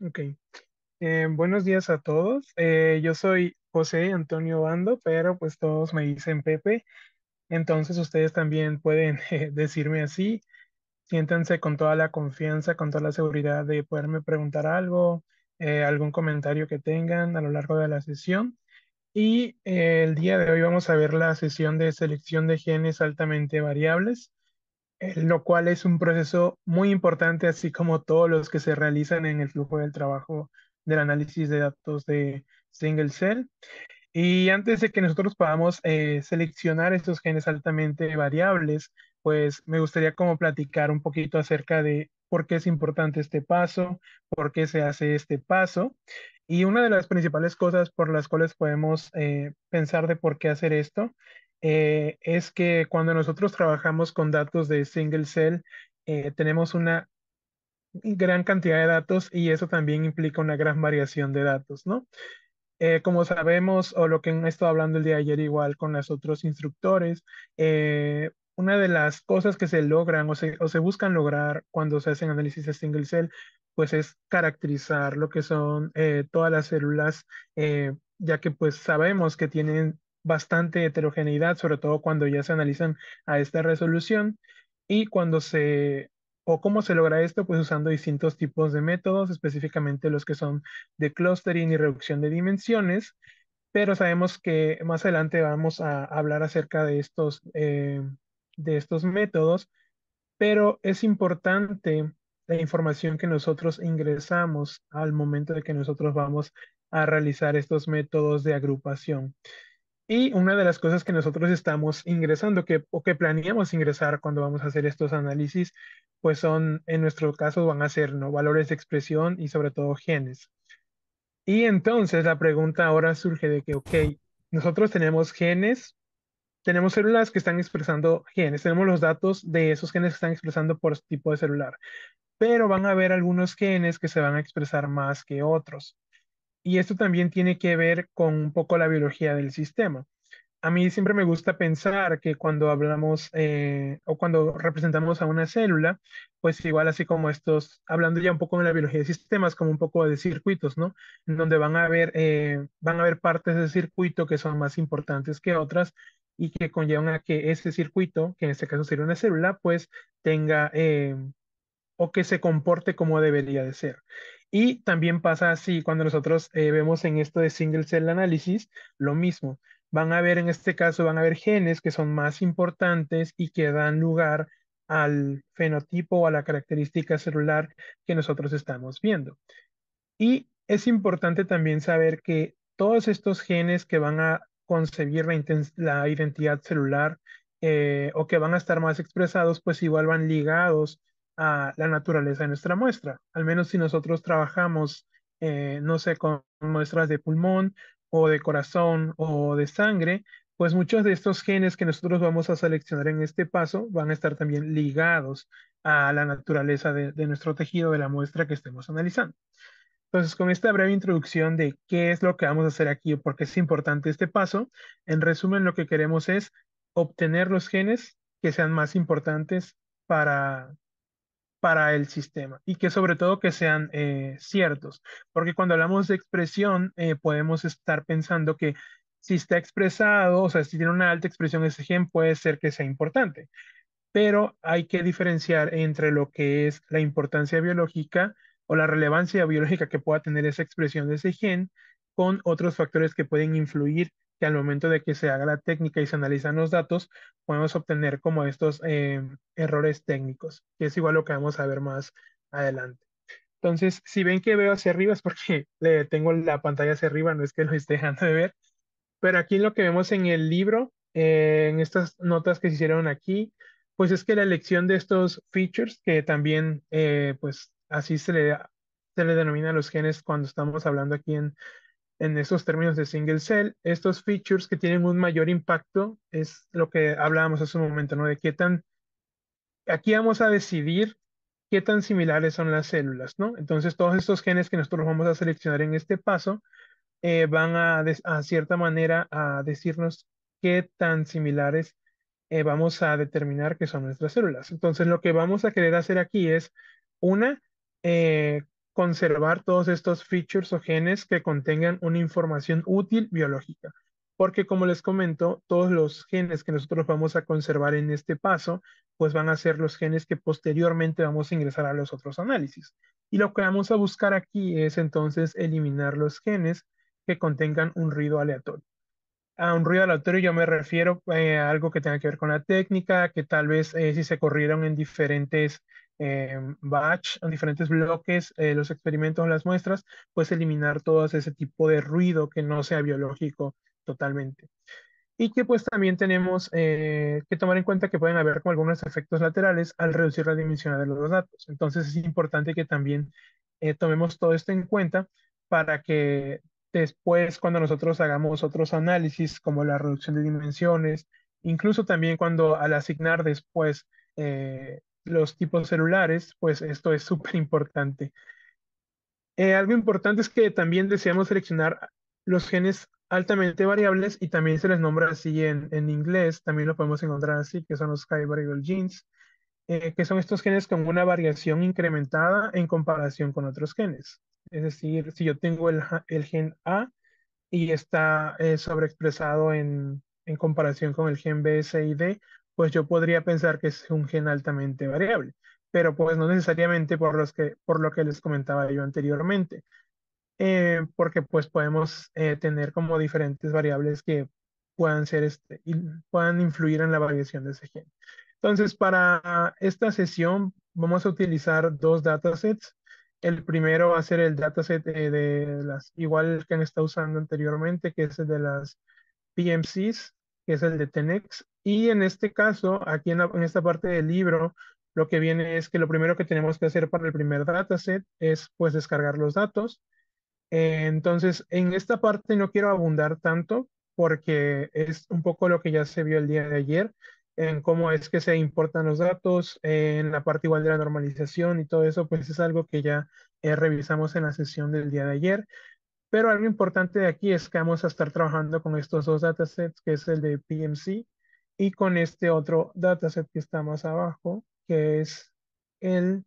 Ok. Eh, buenos días a todos. Eh, yo soy José Antonio Bando, pero pues todos me dicen Pepe. Entonces ustedes también pueden decirme así. Siéntanse con toda la confianza, con toda la seguridad de poderme preguntar algo, eh, algún comentario que tengan a lo largo de la sesión. Y el día de hoy vamos a ver la sesión de selección de genes altamente variables lo cual es un proceso muy importante, así como todos los que se realizan en el flujo del trabajo del análisis de datos de single cell. Y antes de que nosotros podamos eh, seleccionar estos genes altamente variables, pues me gustaría como platicar un poquito acerca de por qué es importante este paso, por qué se hace este paso. Y una de las principales cosas por las cuales podemos eh, pensar de por qué hacer esto eh, es que cuando nosotros trabajamos con datos de single cell, eh, tenemos una gran cantidad de datos y eso también implica una gran variación de datos, ¿no? Eh, como sabemos, o lo que he estado hablando el día de ayer igual con los otros instructores, una de las cosas que se logran o se, o se buscan lograr cuando se hacen análisis de single cell, pues es caracterizar lo que son todas las células ya que pues sabemos que tienen bastante heterogeneidad, sobre todo cuando ya se analizan a esta resolución y cuando se o cómo se logra esto, pues usando distintos tipos de métodos, específicamente los que son de clustering y reducción de dimensiones, pero sabemos que más adelante vamos a hablar acerca de estos, eh, de estos métodos, pero es importante la información que nosotros ingresamos al momento de que nosotros vamos a realizar estos métodos de agrupación. Y una de las cosas que nosotros estamos ingresando que, o que planeamos ingresar cuando vamos a hacer estos análisis, pues son, en nuestro caso, van a ser ¿no? valores de expresión y sobre todo genes. Y entonces la pregunta ahora surge de que, ok, nosotros tenemos genes, tenemos células que están expresando genes, tenemos los datos de esos genes que están expresando por tipo de celular, pero van a haber algunos genes que se van a expresar más que otros. Y esto también tiene que ver con un poco la biología del sistema. A mí siempre me gusta pensar que cuando hablamos eh, o cuando representamos a una célula, pues igual así como estos, hablando ya un poco de la biología de sistemas, como un poco de circuitos, ¿no? donde van a haber, eh, van a haber partes del circuito que son más importantes que otras y que conllevan a que ese circuito, que en este caso sería una célula, pues tenga eh, o que se comporte como debería de ser. Y también pasa así cuando nosotros eh, vemos en esto de single cell análisis, lo mismo. Van a ver en este caso, van a ver genes que son más importantes y que dan lugar al fenotipo o a la característica celular que nosotros estamos viendo. Y es importante también saber que todos estos genes que van a concebir la, identidad celular eh, o que van a estar más expresados, pues igual van ligados a la naturaleza de nuestra muestra. Al menos si nosotros trabajamos, eh, no sé, con muestras de pulmón o de corazón o de sangre, pues muchos de estos genes que nosotros vamos a seleccionar en este paso van a estar también ligados a la naturaleza de, de nuestro tejido, de la muestra que estemos analizando. Entonces, con esta breve introducción de qué es lo que vamos a hacer aquí o por qué es importante este paso, en resumen lo que queremos es obtener los genes que sean más importantes para para el sistema y que sobre todo que sean eh, ciertos, porque cuando hablamos de expresión eh, podemos estar pensando que si está expresado, o sea, si tiene una alta expresión ese gen puede ser que sea importante, pero hay que diferenciar entre lo que es la importancia biológica o la relevancia biológica que pueda tener esa expresión de ese gen con otros factores que pueden influir al momento de que se haga la técnica y se analizan los datos, podemos obtener como estos eh, errores técnicos, que es igual lo que vamos a ver más adelante. Entonces, si ven que veo hacia arriba es porque le tengo la pantalla hacia arriba, no es que lo esté dejando de ver, pero aquí lo que vemos en el libro, eh, en estas notas que se hicieron aquí, pues es que la elección de estos features, que también eh, pues así se le, se le denomina a los genes cuando estamos hablando aquí en en estos términos de single cell, estos features que tienen un mayor impacto es lo que hablábamos hace un momento, ¿no? De qué tan, aquí vamos a decidir qué tan similares son las células, ¿no? Entonces, todos estos genes que nosotros vamos a seleccionar en este paso eh, van a, a cierta manera a decirnos qué tan similares eh, vamos a determinar que son nuestras células. Entonces, lo que vamos a querer hacer aquí es, una, eh, conservar todos estos features o genes que contengan una información útil biológica. Porque como les comento, todos los genes que nosotros vamos a conservar en este paso, pues van a ser los genes que posteriormente vamos a ingresar a los otros análisis. Y lo que vamos a buscar aquí es entonces eliminar los genes que contengan un ruido aleatorio. A un ruido aleatorio yo me refiero eh, a algo que tenga que ver con la técnica, que tal vez eh, si se corrieron en diferentes Em, batch, en diferentes bloques, eh, los experimentos, las muestras, pues eliminar todo ese tipo de ruido que no sea biológico totalmente. Y que pues también tenemos eh, que tomar en cuenta que pueden haber como algunos efectos laterales al reducir la dimensión de los datos. Entonces es importante que también eh, tomemos todo esto en cuenta para que después cuando nosotros hagamos otros análisis como la reducción de dimensiones, incluso también cuando al asignar después los tipos celulares, pues esto es súper importante. Eh, algo importante es que también deseamos seleccionar los genes altamente variables y también se les nombra así en, inglés, también lo podemos encontrar así, que son los high variable genes, eh, que son estos genes con una variación incrementada en comparación con otros genes. Es decir, si yo tengo el, el gen A y está eh, sobreexpresado en, en comparación con el gen B, C y D, pues yo podría pensar que es un gen altamente variable, pero pues no necesariamente por, los que, por lo que les comentaba yo anteriormente, eh, porque pues podemos eh, tener como diferentes variables que puedan ser este, y puedan influir en la variación de ese gen. Entonces, para esta sesión vamos a utilizar dos datasets. El primero va a ser el dataset eh, de las, igual que han estado usando anteriormente, que es el de las PMCs, que es el de Tenex. Y en este caso, aquí en, esta parte del libro, lo que viene es que lo primero que tenemos que hacer para el primer dataset es pues descargar los datos. Eh, entonces, en esta parte no quiero abundar tanto porque es un poco lo que ya se vio el día de ayer en cómo es que se importan los datos, en la parte igual de la normalización y todo eso, pues es algo que ya eh, revisamos en la sesión del día de ayer. Pero algo importante de aquí es que vamos a estar trabajando con estos dos datasets, que es el de PMC y con este otro dataset que está más abajo, que es el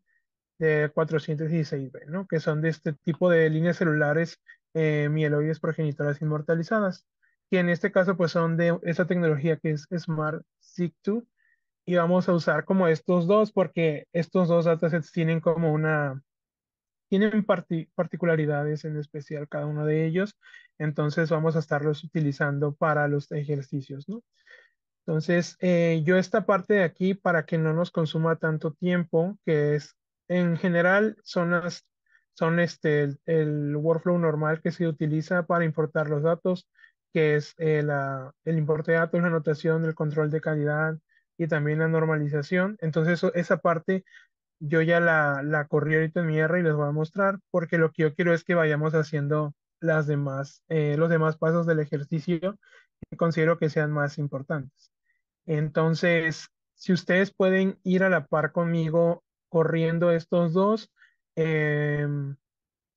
de 416B, ¿no? que son de este tipo de líneas celulares eh, mieloides progenitoras inmortalizadas, que en este caso pues son de esa tecnología que es Smart SIG2, y vamos a usar como estos dos, porque estos dos datasets tienen como una tienen particularidades en especial cada uno de ellos, entonces vamos a estarlos utilizando para los ejercicios, ¿no? Entonces, eh, yo esta parte de aquí, para que no nos consuma tanto tiempo, que es, en general, son las, son este, el, workflow normal que se utiliza para importar los datos, que es eh, el importe de datos, la anotación, el control de calidad y también la normalización. Entonces, esa parte yo ya la, la corrí ahorita en mi R y les voy a mostrar, porque lo que yo quiero es que vayamos haciendo las demás, eh, los demás pasos del ejercicio que considero que sean más importantes. Entonces, si ustedes pueden ir a la par conmigo corriendo estos dos em,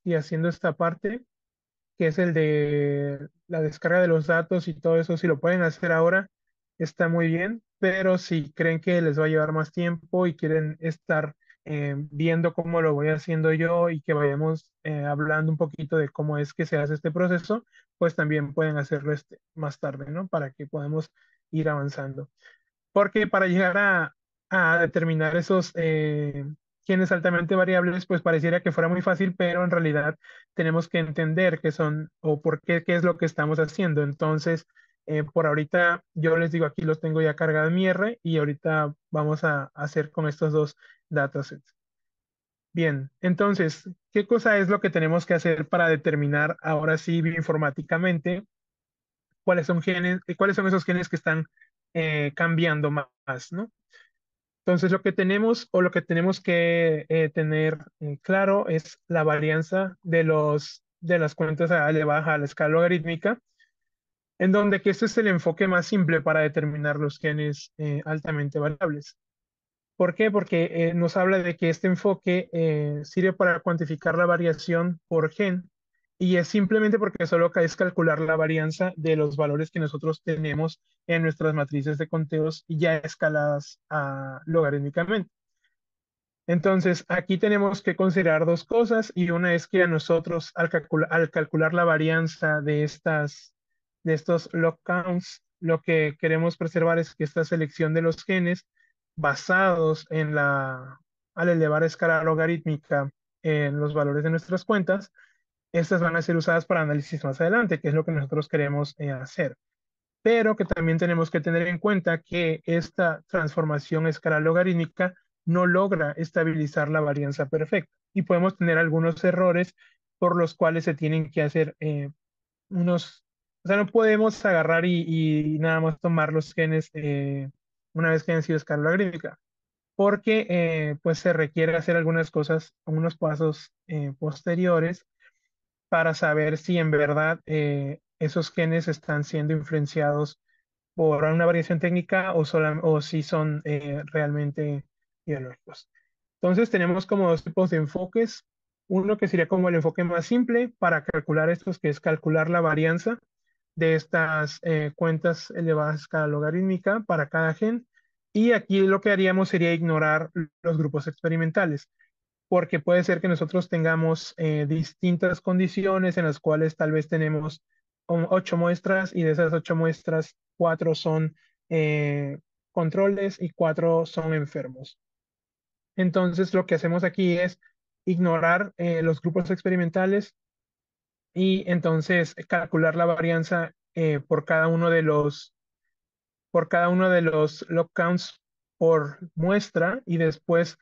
y haciendo esta parte, que es el de la descarga de los datos y todo eso, si lo pueden hacer ahora, está muy bien, pero si creen que les va a llevar más tiempo y quieren estar eh, viendo cómo lo voy haciendo yo y que vayamos eh, hablando un poquito de cómo es que se hace este proceso, pues también pueden hacerlo este, más tarde, ¿no? Para que podamos ir avanzando. Porque para llegar a, determinar esos eh, altamente variables, pues pareciera que fuera muy fácil, pero en realidad tenemos que entender qué son o por qué, qué es lo que estamos haciendo. Entonces, eh, por ahorita yo les digo aquí los tengo ya en mi R y ahorita vamos a hacer con estos dos datasets. Bien, entonces, ¿qué cosa es lo que tenemos que hacer para determinar ahora sí bioinformáticamente cuáles son, genes, cuáles son esos genes que están eh, cambiando más, ¿no? Entonces, lo que tenemos o lo que tenemos que eh, tener claro es la varianza de, los, de las cuentas a baja a la escala logarítmica en donde que este es el enfoque más simple para determinar los genes eh, altamente variables. ¿Por qué? Porque eh, nos habla de que este enfoque eh, sirve para cuantificar la variación por gen y es simplemente porque solo es calcular la varianza de los valores que nosotros tenemos en nuestras matrices de conteos ya escaladas a, logarítmicamente. Entonces, aquí tenemos que considerar dos cosas y una es que a nosotros al calcular la varianza de estas de estos counts lo que queremos preservar es que esta selección de los genes basados en la, al elevar escala logarítmica en los valores de nuestras cuentas, estas van a ser usadas para análisis más adelante, que es lo que nosotros queremos eh, hacer. Pero que también tenemos que tener en cuenta que esta transformación escala logarítmica no logra estabilizar la varianza perfecta y podemos tener algunos errores por los cuales se tienen que hacer eh, unos o sea, no podemos agarrar y, nada más tomar los genes eh, una vez que han sido escalográfica, porque eh, pues se requiere hacer algunas cosas, unos pasos eh, posteriores para saber si en verdad esos genes están siendo influenciados por una variación técnica o, o si son realmente biológicos. Entonces tenemos como dos tipos de enfoques. Uno que sería como el enfoque más simple para calcular estos, que es calcular la varianza de estas eh, cuentas elevadas cada logarítmica para cada gen. Y aquí lo que haríamos sería ignorar los grupos experimentales, porque puede ser que nosotros tengamos eh, distintas condiciones en las cuales tal vez tenemos ocho muestras y de esas ocho muestras, cuatro son eh, controles y cuatro son enfermos. Entonces, lo que hacemos aquí es ignorar los grupos experimentales y entonces eh, calcular la varianza eh, por cada uno de los por cada uno de los log counts por muestra y después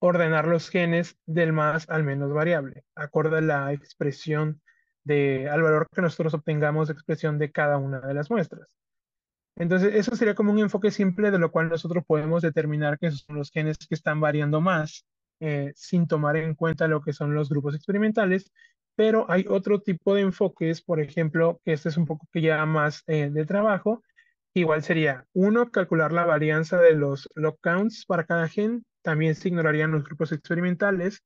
ordenar los genes del más al menos variable, acorde a la expresión de, al valor que nosotros obtengamos de expresión de cada una de las muestras. Entonces, eso sería como un enfoque simple de lo cual nosotros podemos determinar que esos son los genes que están variando más eh, sin tomar en cuenta lo que son los grupos experimentales pero hay otro tipo de enfoques, por ejemplo, que este es un poco que ya más eh, de trabajo. Igual sería, uno, calcular la varianza de los log counts para cada gen. También se ignorarían los grupos experimentales.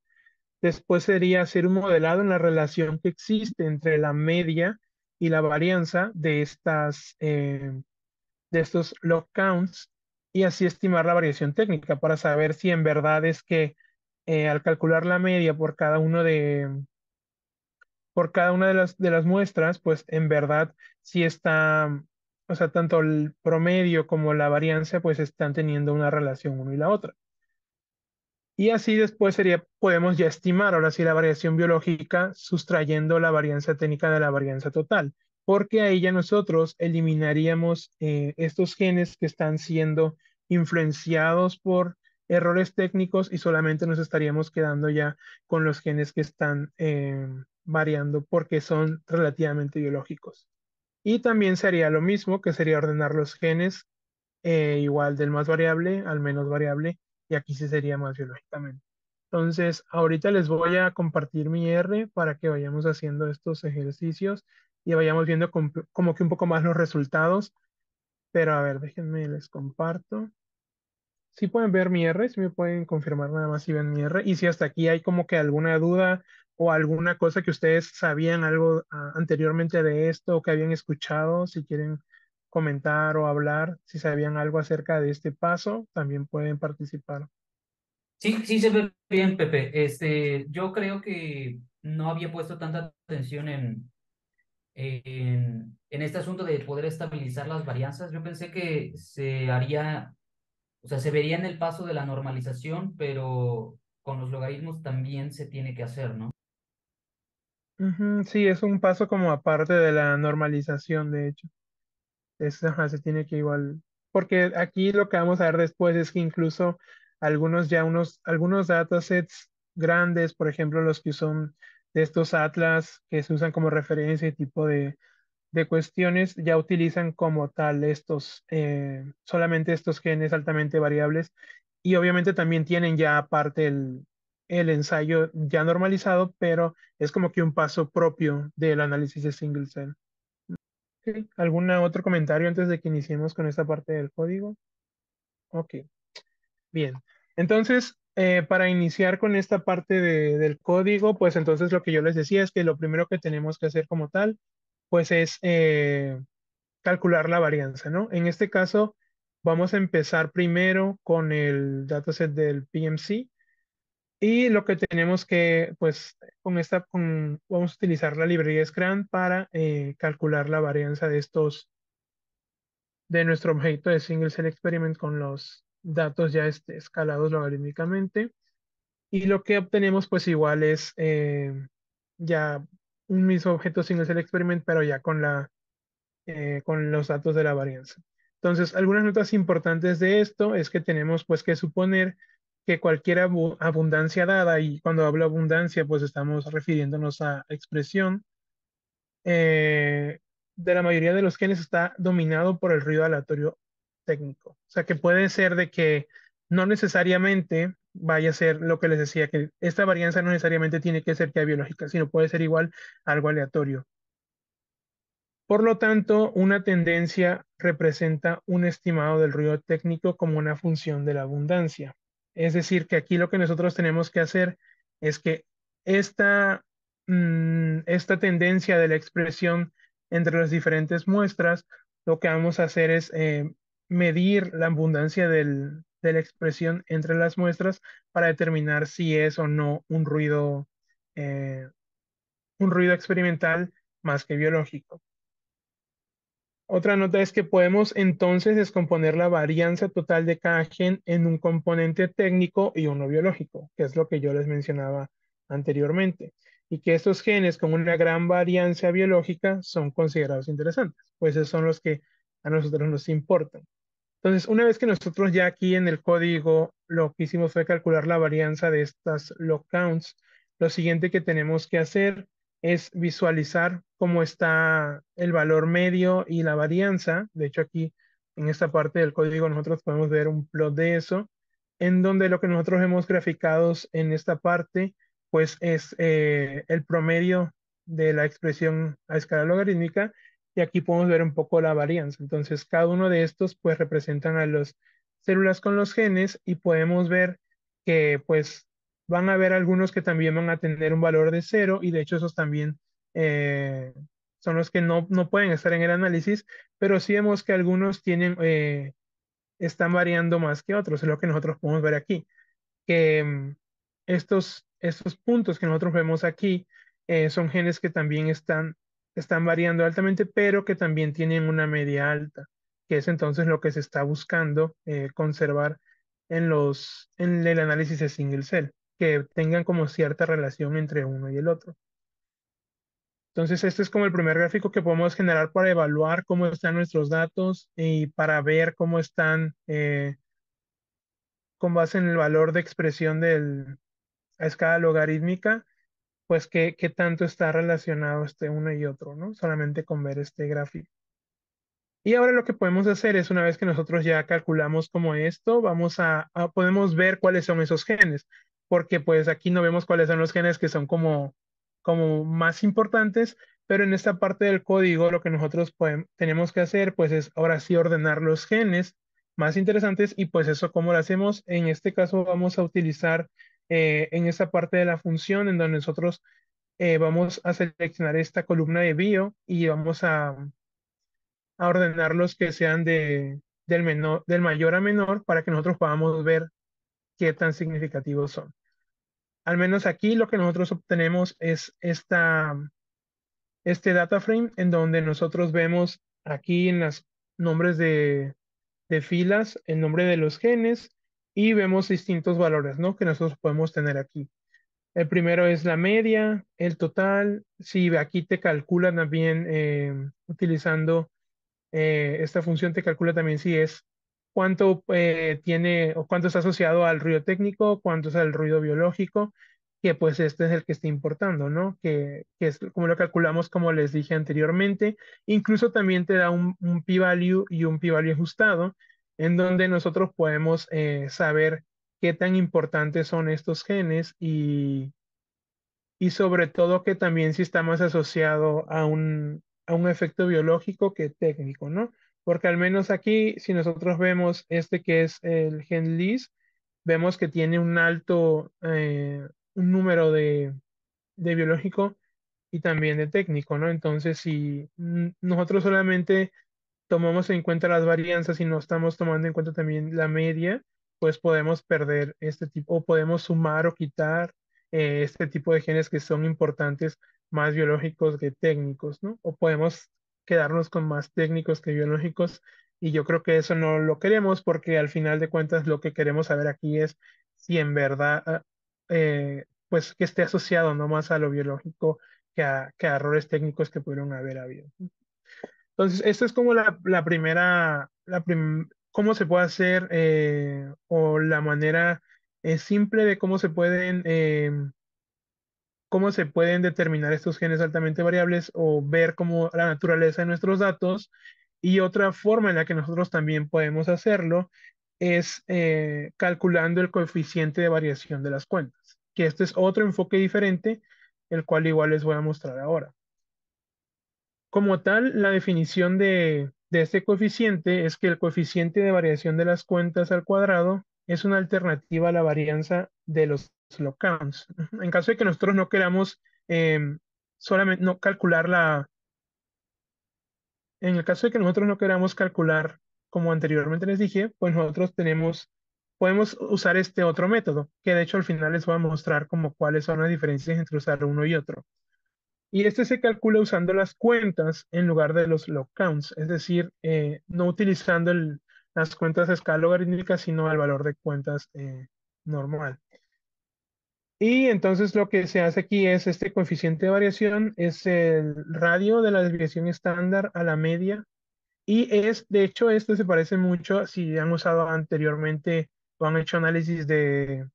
Después sería hacer un modelado en la relación que existe entre la media y la varianza de, estas, eh, de estos log counts y así estimar la variación técnica para saber si en verdad es que eh, al calcular la media por cada uno de, por cada una de las, de las muestras, pues en verdad si está, o sea, tanto el promedio como la varianza, pues están teniendo una relación uno y la otra. Y así después sería, podemos ya estimar ahora sí la variación biológica sustrayendo la varianza técnica de la varianza total, porque ahí ya nosotros eliminaríamos eh, estos genes que están siendo influenciados por errores técnicos y solamente nos estaríamos quedando ya con los genes que están eh, variando porque son relativamente biológicos. Y también sería lo mismo, que sería ordenar los genes eh, igual del más variable al menos variable, y aquí sí sería más biológicamente. Entonces, ahorita les voy a compartir mi R para que vayamos haciendo estos ejercicios y vayamos viendo como que un poco más los resultados. Pero a ver, déjenme, les comparto. Si pueden ver mi R, si me pueden confirmar nada más si ven mi R. Y si hasta aquí hay como que alguna duda o alguna cosa que ustedes sabían algo ah, anteriormente de esto o que habían escuchado, si quieren comentar o hablar, si sabían algo acerca de este paso, también pueden participar. Sí, sí se ve bien, Pepe. Este, yo creo que no había puesto tanta atención en, en, en este asunto de poder estabilizar las varianzas. Yo pensé que se haría, o sea, se vería en el paso de la normalización, pero con los logaritmos también se tiene que hacer, ¿no? sí, es un paso como aparte de la normalización, de hecho. se tiene que igual. Porque aquí lo que vamos a ver después es que incluso algunos ya unos, algunos datasets grandes, por ejemplo, los que son de estos atlas que se usan como referencia y tipo de, cuestiones, ya utilizan como tal estos, eh, solamente estos genes altamente variables. Y obviamente también tienen ya aparte el, el ensayo ya normalizado, pero es como que un paso propio del análisis de single cell. ¿Algún otro comentario antes de que iniciemos con esta parte del código? Ok, bien. Entonces, eh, para iniciar con esta parte del código, pues entonces lo que yo les decía es que lo primero que tenemos que hacer como tal, pues es eh, calcular la varianza, ¿no? En este caso, vamos a empezar primero con el dataset del PMC, y lo que tenemos que, pues, con esta, con, vamos a utilizar la librería Scrum para eh, calcular la varianza de estos, de nuestro objeto de Single Cell Experiment con los datos ya este, escalados logarítmicamente. Y lo que obtenemos, pues, igual es eh, ya un mismo objeto Single Cell Experiment, pero ya con, la, eh, con los datos de la varianza. Entonces, algunas notas importantes de esto es que tenemos, pues, que suponer que cualquier abundancia dada, y cuando hablo abundancia, pues estamos refiriéndonos a expresión, eh, de la mayoría de los genes está dominado por el ruido aleatorio técnico. O sea, que puede ser de que no necesariamente vaya a ser lo que les decía, que esta varianza no necesariamente tiene que ser que biológica, sino puede ser igual algo aleatorio. Por lo tanto, una tendencia representa un estimado del ruido técnico como una función de la abundancia. Es decir, que aquí lo que nosotros tenemos que hacer es que esta, mm, esta tendencia de la expresión entre las diferentes muestras, lo que vamos a hacer es eh, medir la abundancia de la expresión entre las muestras para determinar si es o no un ruido, eh, un ruido experimental más que biológico. Otra nota es que podemos entonces descomponer la varianza total de cada gen en un componente técnico y uno biológico, que es lo que yo les mencionaba anteriormente, y que estos genes con una gran varianza biológica son considerados interesantes, pues esos son los que a nosotros nos importan. Entonces, una vez que nosotros ya aquí en el código lo que hicimos fue calcular la varianza de estas log counts, lo siguiente que tenemos que hacer es visualizar cómo está el valor medio y la varianza. De hecho, aquí en esta parte del código nosotros podemos ver un plot de eso, en donde lo que nosotros hemos graficado en esta parte, pues es eh, el promedio de la expresión a escala logarítmica y aquí podemos ver un poco la varianza. Entonces, cada uno de estos pues representan a las células con los genes y podemos ver que pues Van a haber algunos que también van a tener un valor de cero y de hecho esos también eh, son los que no, no, pueden estar en el análisis, pero sí vemos que algunos tienen, eh, están variando más que otros, es lo que nosotros podemos ver aquí. Que mm, estos, estos puntos que nosotros vemos aquí eh, son genes que también están, están variando altamente, pero que también tienen una media alta, que es entonces lo que se está buscando conservar en, los, en el análisis de single cell que tengan como cierta relación entre uno y el otro. Entonces, este es como el primer gráfico que podemos generar para evaluar cómo están nuestros datos y para ver cómo están eh, con base en el valor de expresión del, a escala logarítmica, pues qué, tanto está relacionado este uno y otro, ¿no? Solamente con ver este gráfico. Y ahora lo que podemos hacer es, una vez que nosotros ya calculamos como esto, vamos a, podemos ver cuáles son esos genes porque pues aquí no vemos cuáles son los genes que son como, como más importantes, pero en esta parte del código lo que nosotros podemos, tenemos que hacer pues es ahora sí ordenar los genes más interesantes y pues eso cómo lo hacemos. En este caso vamos a utilizar eh, en esta parte de la función en donde nosotros eh, vamos a seleccionar esta columna de bio y vamos a, a ordenar los que sean de, del, menor, del mayor a menor para que nosotros podamos ver qué tan significativos son. Al menos aquí lo que nosotros obtenemos es esta, este data frame en donde nosotros vemos aquí en los nombres de, filas el nombre de los genes y vemos distintos valores ¿no? que nosotros podemos tener aquí. El primero es la media, el total. Si aquí te calcula también eh, utilizando eh, esta función, te calcula también si es cuánto eh, tiene o cuánto está asociado al ruido técnico, cuánto es el ruido biológico, que pues este es el que está importando, ¿no? Que, es como lo calculamos, como les dije anteriormente. Incluso también te da un, p-value y un p-value ajustado, en donde nosotros podemos eh, saber qué tan importantes son estos genes y, y sobre todo que también si está más asociado a a un efecto biológico que técnico, ¿no? Porque al menos aquí, si nosotros vemos este que es el gen LIS, vemos que tiene un alto eh, un número de, biológico y también de técnico, ¿no? Entonces, si nosotros solamente tomamos en cuenta las varianzas y no estamos tomando en cuenta también la media, pues podemos perder este tipo, o podemos sumar o quitar eh, este tipo de genes que son importantes, más biológicos que técnicos, ¿no? O podemos quedarnos con más técnicos que biológicos y yo creo que eso no lo queremos porque al final de cuentas lo que queremos saber aquí es si en verdad, ah, eh, pues que esté asociado no más a lo biológico que a, que errores técnicos que pudieron haber habido. Entonces, esto es como la, primera, la cómo se puede hacer eh, o la manera eh, simple de cómo se pueden em, cómo se pueden determinar estos genes altamente variables o ver cómo la naturaleza de nuestros datos. Y otra forma en la que nosotros también podemos hacerlo es eh, calculando el coeficiente de variación de las cuentas, que este es otro enfoque diferente, el cual igual les voy a mostrar ahora. Como tal, la definición de, de este coeficiente es que el coeficiente de variación de las cuentas al cuadrado es una alternativa a la varianza de los counts, En caso de que nosotros no queramos em, solamente no calcular la. En el caso de que nosotros no queramos calcular, como anteriormente les dije, pues nosotros tenemos, podemos usar este otro método, que de hecho al final les voy a mostrar como cuáles son las diferencias entre usar uno y otro. Y este se calcula usando las cuentas en lugar de los log counts, es decir, eh, no utilizando las cuentas de escala logarítmica, sino el valor de cuentas eh, normal. Y entonces lo que se hace aquí es este coeficiente de variación, es el radio de la desviación estándar a la media. Y es, de hecho, esto se parece mucho si han usado anteriormente o han hecho análisis de,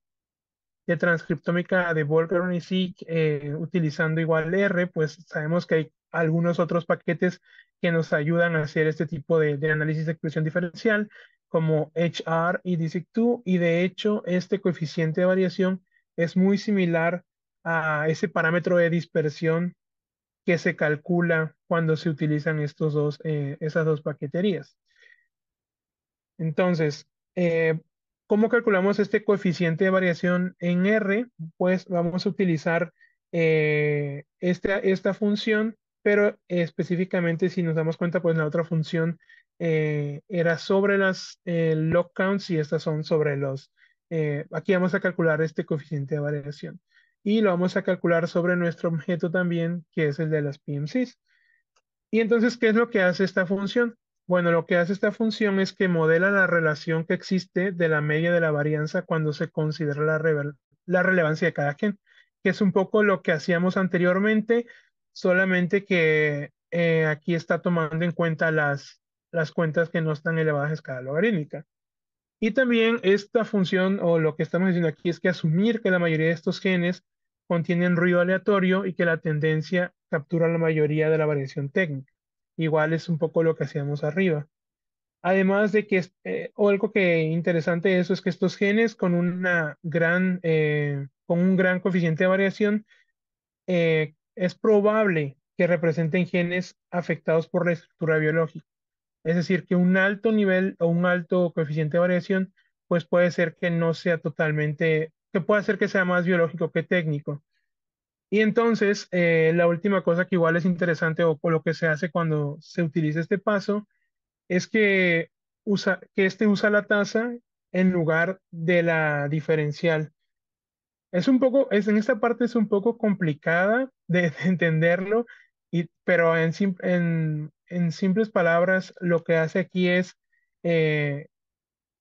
de transcriptómica de Volcker y Seek eh, utilizando igual R, pues sabemos que hay algunos otros paquetes que nos ayudan a hacer este tipo de, de análisis de expresión diferencial como HR y DISIC2 y de hecho este coeficiente de variación es muy similar a ese parámetro de dispersión que se calcula cuando se utilizan estos dos, eh, esas dos paqueterías. Entonces, eh, ¿cómo calculamos este coeficiente de variación en R? Pues vamos a utilizar eh, esta, esta función, pero específicamente si nos damos cuenta, pues la otra función eh, era sobre las lock eh, log counts y estas son sobre los... Eh, aquí vamos a calcular este coeficiente de variación y lo vamos a calcular sobre nuestro objeto también, que es el de las PMCs. Y entonces, ¿qué es lo que hace esta función? Bueno, lo que hace esta función es que modela la relación que existe de la media de la varianza cuando se considera la, la relevancia de cada gen, que es un poco lo que hacíamos anteriormente, solamente que aquí está tomando en cuenta las, las cuentas que no están elevadas a escala logarítmica. Y también esta función o lo que estamos diciendo aquí es que asumir que la mayoría de estos genes contienen ruido aleatorio y que la tendencia captura la mayoría de la variación técnica. Igual es un poco lo que hacíamos arriba. Además de que, eh, o algo que interesante eso es que estos genes con, una gran, eh, con un gran coeficiente de variación, eh, es probable que representen genes afectados por la estructura biológica. Es decir, que un alto nivel o un alto coeficiente de variación, pues puede ser que no sea totalmente, que pueda ser que sea más biológico que técnico. Y entonces, eh, la última cosa que igual es interesante o, lo que se hace cuando se utiliza este paso es que, usa, que este usa la tasa en lugar de la diferencial. Es un poco, es, en esta parte es un poco complicada de, entenderlo, y, pero en, en, en simples palabras, lo que hace aquí es eh,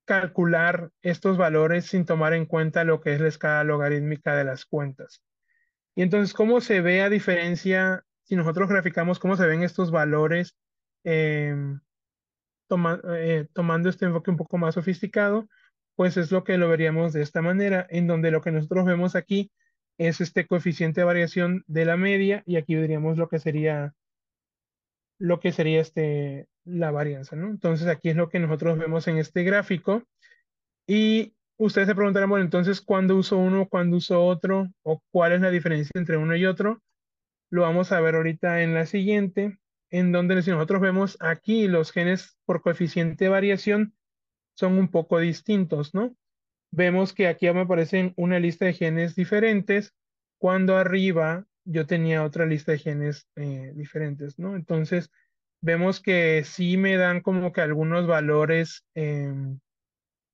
calcular estos valores sin tomar en cuenta lo que es la escala logarítmica de las cuentas. Y entonces, ¿cómo se ve a diferencia si nosotros graficamos cómo se ven estos valores em, eh, tomando este enfoque un poco más sofisticado? Pues es lo que lo veríamos de esta manera, en donde lo que nosotros vemos aquí es este coeficiente de variación de la media y aquí veríamos lo que sería lo que sería este, la varianza, ¿no? Entonces aquí es lo que nosotros vemos en este gráfico. Y ustedes se preguntarán, bueno, entonces, ¿cuándo uso uno, cuándo uso otro? ¿O cuál es la diferencia entre uno y otro? Lo vamos a ver ahorita en la siguiente, en donde si nosotros vemos aquí los genes por coeficiente de variación son un poco distintos, ¿no? Vemos que aquí me aparecen una lista de genes diferentes, cuando arriba yo tenía otra lista de genes eh, diferentes, ¿no? Entonces, vemos que sí me dan como que algunos valores em,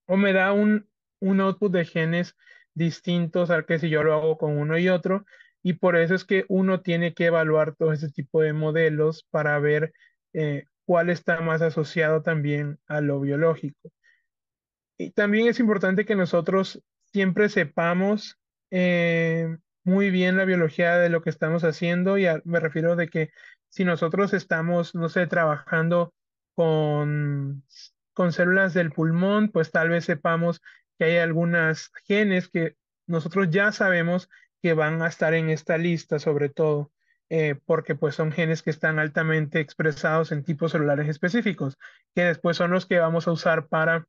o me da un, un output de genes distintos al que si yo lo hago con uno y otro. Y por eso es que uno tiene que evaluar todo ese tipo de modelos para ver eh, cuál está más asociado también a lo biológico. Y también es importante que nosotros siempre sepamos em, muy bien la biología de lo que estamos haciendo y me refiero de que si nosotros estamos, no sé, trabajando con, con células del pulmón, pues tal vez sepamos que hay algunas genes que nosotros ya sabemos que van a estar en esta lista, sobre todo, eh, porque pues son genes que están altamente expresados en tipos celulares específicos, que después son los que vamos a usar para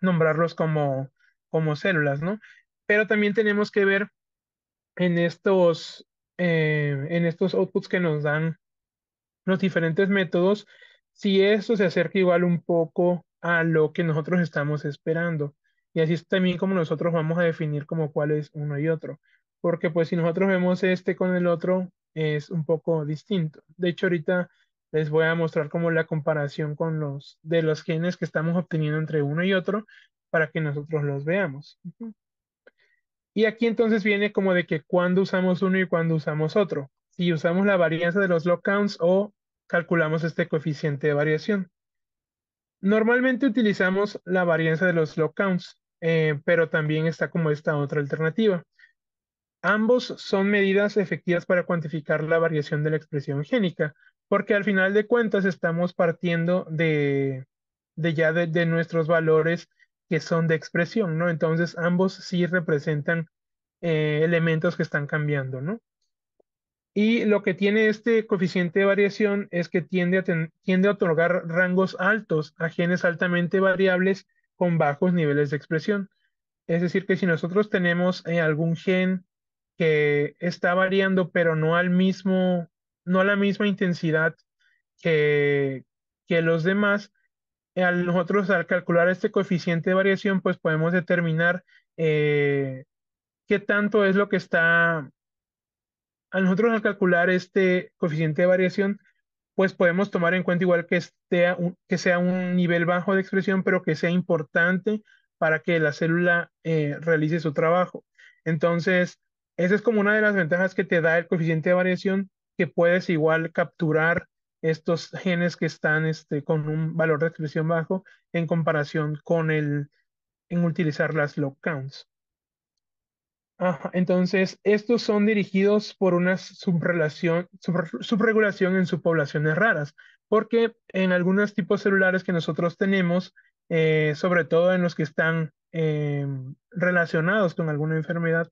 nombrarlos como, como células, ¿no? Pero también tenemos que ver en estos, eh, en estos outputs que nos dan los diferentes métodos, si eso se acerca igual un poco a lo que nosotros estamos esperando. Y así es también como nosotros vamos a definir como cuál es uno y otro. Porque pues si nosotros vemos este con el otro, es un poco distinto. De hecho, ahorita les voy a mostrar como la comparación con los de los genes que estamos obteniendo entre uno y otro para que nosotros los veamos. Y aquí entonces viene como de que cuando usamos uno y cuando usamos otro. Si usamos la varianza de los log counts o calculamos este coeficiente de variación. Normalmente utilizamos la varianza de los log counts, eh, pero también está como esta otra alternativa. Ambos son medidas efectivas para cuantificar la variación de la expresión génica, porque al final de cuentas estamos partiendo de, de ya de nuestros valores que son de expresión, ¿no? Entonces ambos sí representan eh, elementos que están cambiando, ¿no? Y lo que tiene este coeficiente de variación es que tiende a, tiende a otorgar rangos altos a genes altamente variables con bajos niveles de expresión. Es decir, que si nosotros tenemos eh, algún gen que está variando, pero no al mismo, no a la misma intensidad que, que los demás, al nosotros al calcular este coeficiente de variación, pues podemos determinar eh, qué tanto es lo que está... A nosotros al calcular este coeficiente de variación, pues podemos tomar en cuenta igual que, esté que sea un nivel bajo de expresión, pero que sea importante para que la célula eh, realice su trabajo. Entonces, esa es como una de las ventajas que te da el coeficiente de variación, que puedes igual capturar estos genes que están este, con un valor de expresión bajo en comparación con el, en utilizar las log counts. entonces, estos son dirigidos por una subregulación en subpoblaciones raras, porque en algunos tipos celulares que nosotros tenemos, eh, sobre todo en los que están eh, relacionados con alguna enfermedad,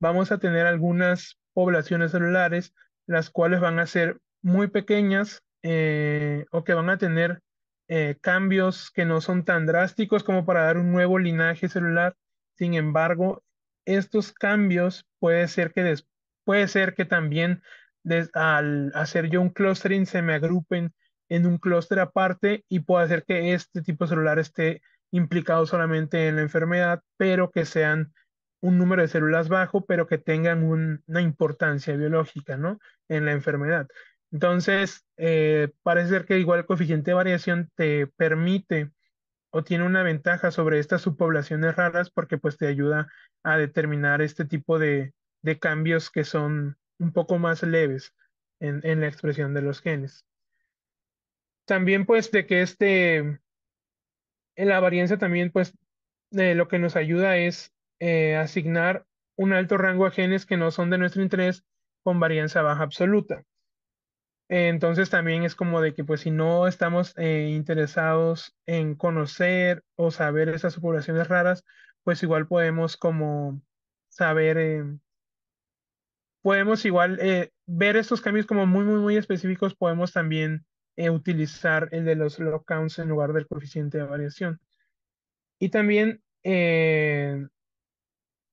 vamos a tener algunas poblaciones celulares, las cuales van a ser muy pequeñas eh, o que van a tener eh, cambios que no son tan drásticos como para dar un nuevo linaje celular. Sin embargo, estos cambios puede ser que, puede ser que también al hacer yo un clustering se me agrupen en un clúster aparte y puede ser que este tipo de celular esté implicado solamente en la enfermedad, pero que sean un número de células bajo, pero que tengan una importancia biológica, ¿no? En la enfermedad. Entonces, eh, parece ser que igual el coeficiente de variación te permite o tiene una ventaja sobre estas subpoblaciones raras porque pues te ayuda a determinar este tipo de, cambios que son un poco más leves en, la expresión de los genes. También pues de que este, en la varianza también pues eh, lo que nos ayuda es eh, asignar un alto rango a genes que no son de nuestro interés con varianza baja absoluta. Entonces también es como de que pues si no estamos eh, interesados en conocer o saber esas poblaciones raras, pues igual podemos como saber, em, podemos igual eh, ver estos cambios como muy, muy, muy específicos, podemos también eh, utilizar el de los log counts en lugar del coeficiente de variación. Y también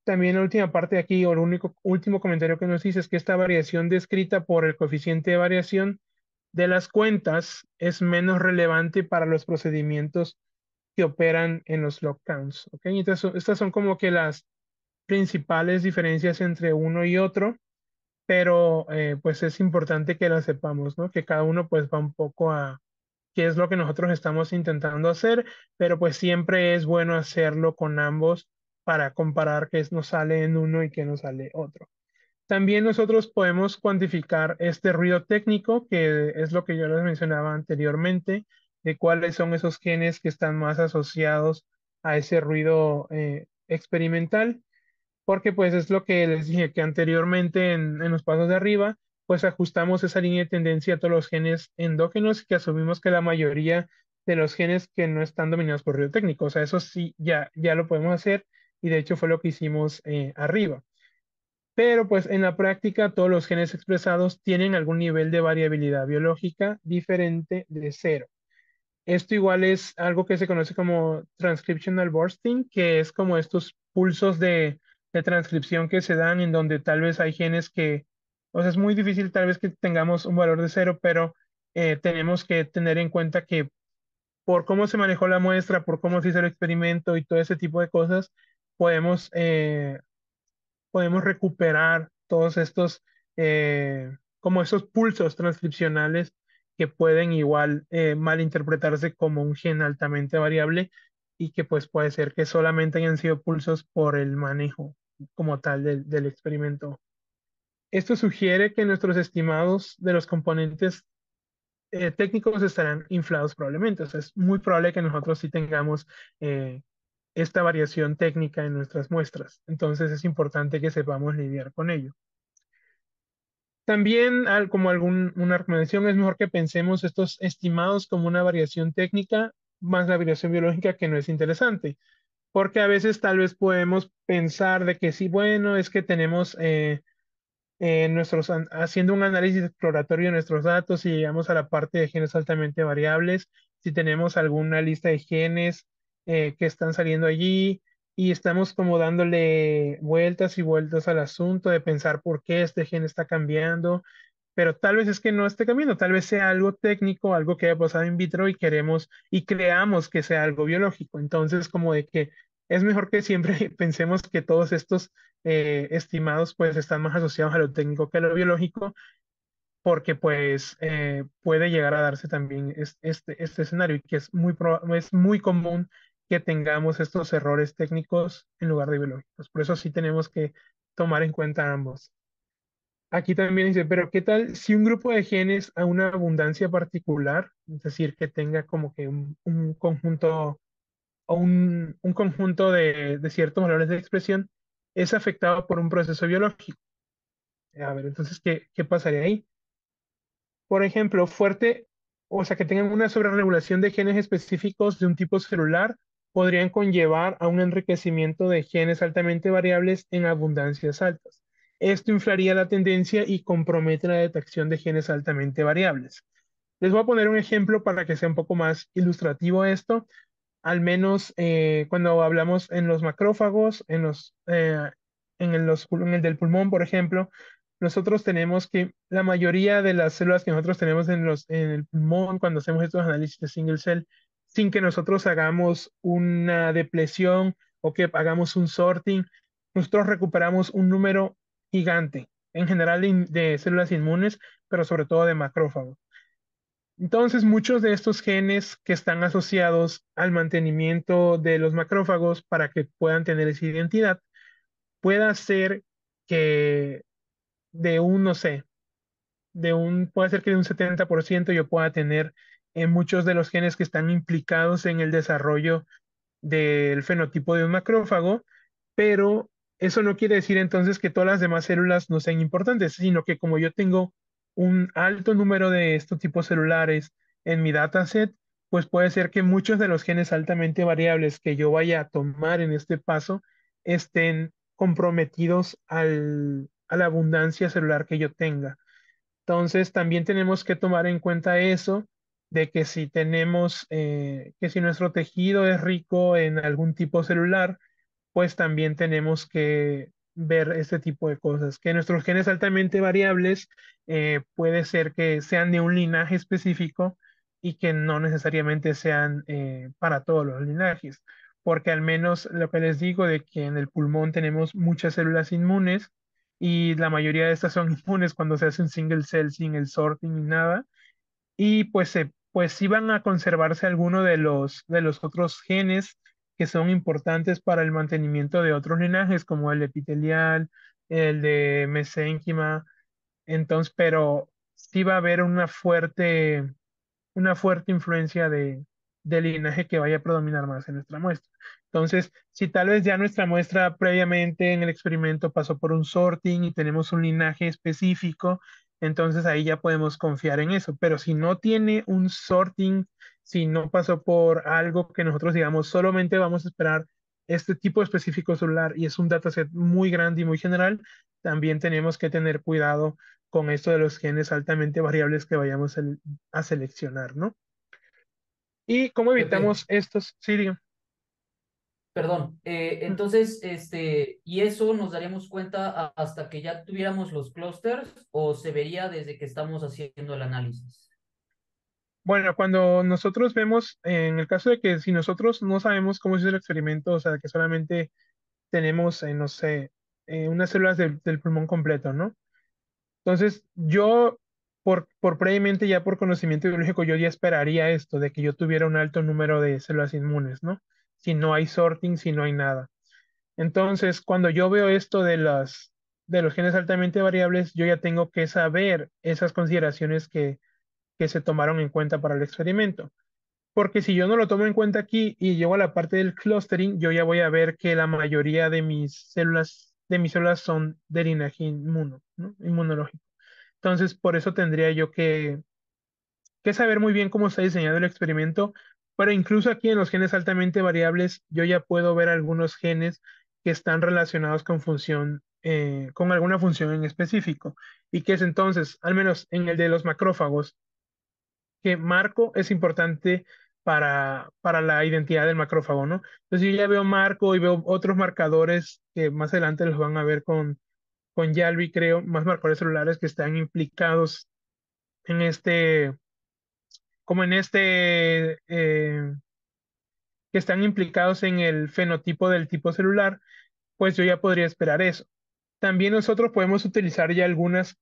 también la última parte aquí, o el único, último comentario que nos dice es que esta variación descrita por el coeficiente de variación de las cuentas es menos relevante para los procedimientos que operan en los lockdowns. counts. Entonces, estas son como que las principales diferencias entre uno y otro, pero eh, pues es importante que las sepamos, ¿no? Que cada uno pues va un poco a qué es lo que nosotros estamos intentando hacer, pero pues siempre es bueno hacerlo con ambos para comparar qué nos sale en uno y qué nos sale otro. También nosotros podemos cuantificar este ruido técnico, que es lo que yo les mencionaba anteriormente, de cuáles son esos genes que están más asociados a ese ruido eh, experimental, porque pues es lo que les dije que anteriormente en, los pasos de arriba, pues ajustamos esa línea de tendencia a todos los genes endógenos y que asumimos que la mayoría de los genes que no están dominados por ruido técnico, o sea, eso sí, ya, ya lo podemos hacer y de hecho fue lo que hicimos eh, arriba. Pero pues en la práctica todos los genes expresados tienen algún nivel de variabilidad biológica diferente de cero. Esto igual es algo que se conoce como transcriptional bursting, que es como estos pulsos de, de transcripción que se dan en donde tal vez hay genes que, o sea, es muy difícil tal vez que tengamos un valor de cero, pero eh, tenemos que tener en cuenta que por cómo se manejó la muestra, por cómo se hizo el experimento y todo ese tipo de cosas, eh, podemos, recuperar todos estos, eh, como esos pulsos transcripcionales que pueden igual eh, malinterpretarse como un gen altamente variable y que pues puede ser que solamente hayan sido pulsos por el manejo como tal del, experimento. Esto sugiere que nuestros estimados de los componentes técnicos estarán inflados probablemente. O sea, es muy probable que nosotros sí tengamos esta variación técnica en nuestras muestras. Entonces es importante que sepamos lidiar con ello. También, como algún, una recomendación, es mejor que pensemos estos estimados como una variación técnica más la variación biológica que no es interesante, porque a veces tal vez podemos pensar de que sí, bueno, es que tenemos eh, eh, nuestros, haciendo un análisis exploratorio de nuestros datos y llegamos a la parte de genes altamente variables, si tenemos alguna lista de genes eh, que están saliendo allí y estamos como dándole vueltas y vueltas al asunto de pensar por qué este gen está cambiando, pero tal vez es que no esté cambiando, tal vez sea algo técnico, algo que haya pasado in vitro y queremos y creamos que sea algo biológico. Entonces, como de que es mejor que siempre pensemos que todos estos eh, estimados pues están más asociados a lo técnico que a lo biológico porque pues eh, puede llegar a darse también este, este, este escenario que es muy, es muy común que tengamos estos errores técnicos en lugar de biológicos. Por eso sí tenemos que tomar en cuenta ambos. Aquí también dice, pero ¿qué tal si un grupo de genes a una abundancia particular, es decir, que tenga como que un, conjunto o un, un conjunto de, ciertos valores de expresión, es afectado por un proceso biológico? A ver, entonces, ¿qué, qué pasaría ahí? Por ejemplo, fuerte, o sea, que tengan una sobreregulación de genes específicos de un tipo celular podrían conllevar a un enriquecimiento de genes altamente variables en abundancias altas. Esto inflaría la tendencia y compromete la detección de genes altamente variables. Les voy a poner un ejemplo para que sea un poco más ilustrativo esto, al menos eh, cuando hablamos en los macrófagos, en, los, eh, en, los, en el del pulmón, por ejemplo, nosotros tenemos que la mayoría de las células que nosotros tenemos en, los, en el pulmón cuando hacemos estos análisis de single cell sin que nosotros hagamos una depresión o que hagamos un sorting, nosotros recuperamos un número gigante, en general de, células inmunes, pero sobre todo de macrófagos. Entonces, muchos de estos genes que están asociados al mantenimiento de los macrófagos para que puedan tener esa identidad, pueda ser que de un, no sé, de un, puede ser que de un 70% yo pueda tener en muchos de los genes que están implicados en el desarrollo del fenotipo de un macrófago, pero eso no quiere decir entonces que todas las demás células no sean importantes, sino que como yo tengo un alto número de estos tipos celulares en mi dataset, pues puede ser que muchos de los genes altamente variables que yo vaya a tomar en este paso estén comprometidos a la abundancia celular que yo tenga. Entonces, también tenemos que tomar en cuenta eso de que si tenemos, eh, que si nuestro tejido es rico en algún tipo celular, pues también tenemos que ver este tipo de cosas. Que nuestros genes altamente variables eh, puede ser que sean de un linaje específico y que no necesariamente sean eh, para todos los linajes, porque al menos lo que les digo de que en el pulmón tenemos muchas células inmunes y la mayoría de estas son inmunes cuando se hace un single cell sin el sorting ni nada y pues se pues iban a conservarse algunos de los, de los otros genes que son importantes para el mantenimiento de otros linajes, como el epitelial, el de mesénquima. Entonces, pero sí va a haber una fuerte, una fuerte influencia de, del linaje que vaya a predominar más en nuestra muestra. Entonces, si tal vez ya nuestra muestra previamente en el experimento pasó por un sorting y tenemos un linaje específico entonces ahí ya podemos confiar en eso. Pero si no tiene un sorting, si no pasó por algo que nosotros digamos, solamente vamos a esperar este tipo específico celular y es un dataset muy grande y muy general, también tenemos que tener cuidado con esto de los genes altamente variables que vayamos a seleccionar, ¿no? ¿Y cómo evitamos estos? Sí, Perdón, eh, entonces, este, y eso nos daríamos cuenta hasta que ya tuviéramos los clusters o se vería desde que estamos haciendo el análisis. Bueno, cuando nosotros vemos, en el caso de que si nosotros no sabemos cómo es el experimento, o sea, que solamente tenemos, eh, no sé, eh, unas células del pulmón completo, ¿no? Entonces, yo, por, por previamente, ya por conocimiento biológico, yo ya esperaría esto, de que yo tuviera un alto número de células inmunes, ¿no? si no hay sorting, si no hay nada. Entonces, cuando yo veo esto de las de los genes altamente variables, yo ya tengo que saber esas consideraciones que, que se tomaron en cuenta para el experimento. Porque si yo no lo tomo en cuenta aquí y llego a la parte del clustering, yo ya voy a ver que la mayoría de mis células, de mis células son de linaje inmuno, inmunológico. Entonces, por eso tendría yo que, que saber muy bien cómo está diseñado el experimento pero incluso aquí en los genes altamente variables, yo ya puedo ver algunos genes que están relacionados con función, eh, con alguna función en específico. Y que es entonces, al menos en el de los macrófagos, que marco es importante para, para la identidad del macrófago, ¿no? Entonces yo ya veo marco y veo otros marcadores que más adelante los van a ver con, con Yalvi, creo, más marcadores celulares que están implicados en este, como en este, eh, que están implicados en el fenotipo del tipo celular, pues yo ya podría esperar eso. También nosotros podemos utilizar ya algunas,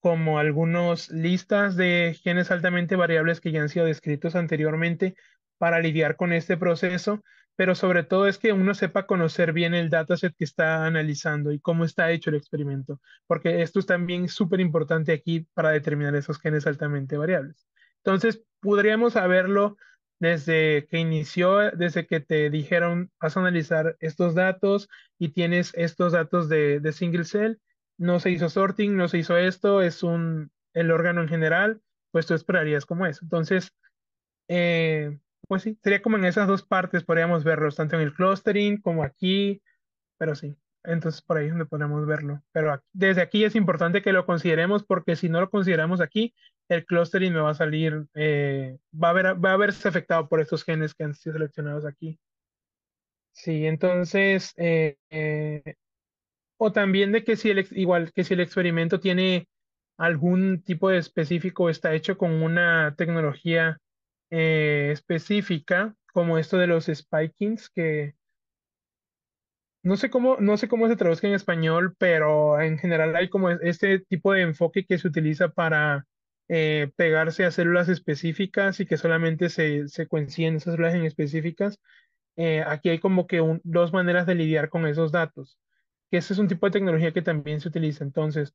como algunas listas de genes altamente variables que ya han sido descritos anteriormente para lidiar con este proceso, pero sobre todo es que uno sepa conocer bien el dataset que está analizando y cómo está hecho el experimento, porque esto es también súper importante aquí para determinar esos genes altamente variables. Entonces, podríamos saberlo desde que inició, desde que te dijeron, vas a analizar estos datos y tienes estos datos de, single cell, no se hizo sorting, no se hizo esto, es un, el órgano en general, pues tú esperarías como es. Entonces, eh, pues sí, sería como en esas dos partes podríamos verlos, tanto en el clustering como aquí, pero sí. Entonces por ahí es donde podemos verlo. Pero desde aquí es importante que lo consideremos porque si no lo consideramos aquí, el clustering me va a salir, eh, va, a ver, va a afectado por estos genes que han sido seleccionados aquí. Sí, entonces, eh, eh, o también de que si el, igual que si el experimento tiene algún tipo de específico, está hecho con una tecnología específica, como esto de los spikings que no sé cómo, no sé cómo se traduzca en español, pero en general hay como este tipo de enfoque que se utiliza para eh, pegarse a células específicas y que solamente se, secuencien coinciden esas células en específicas. Eh, aquí hay como que dos maneras de lidiar con esos datos, que ese es un tipo de tecnología que también se utiliza. Entonces,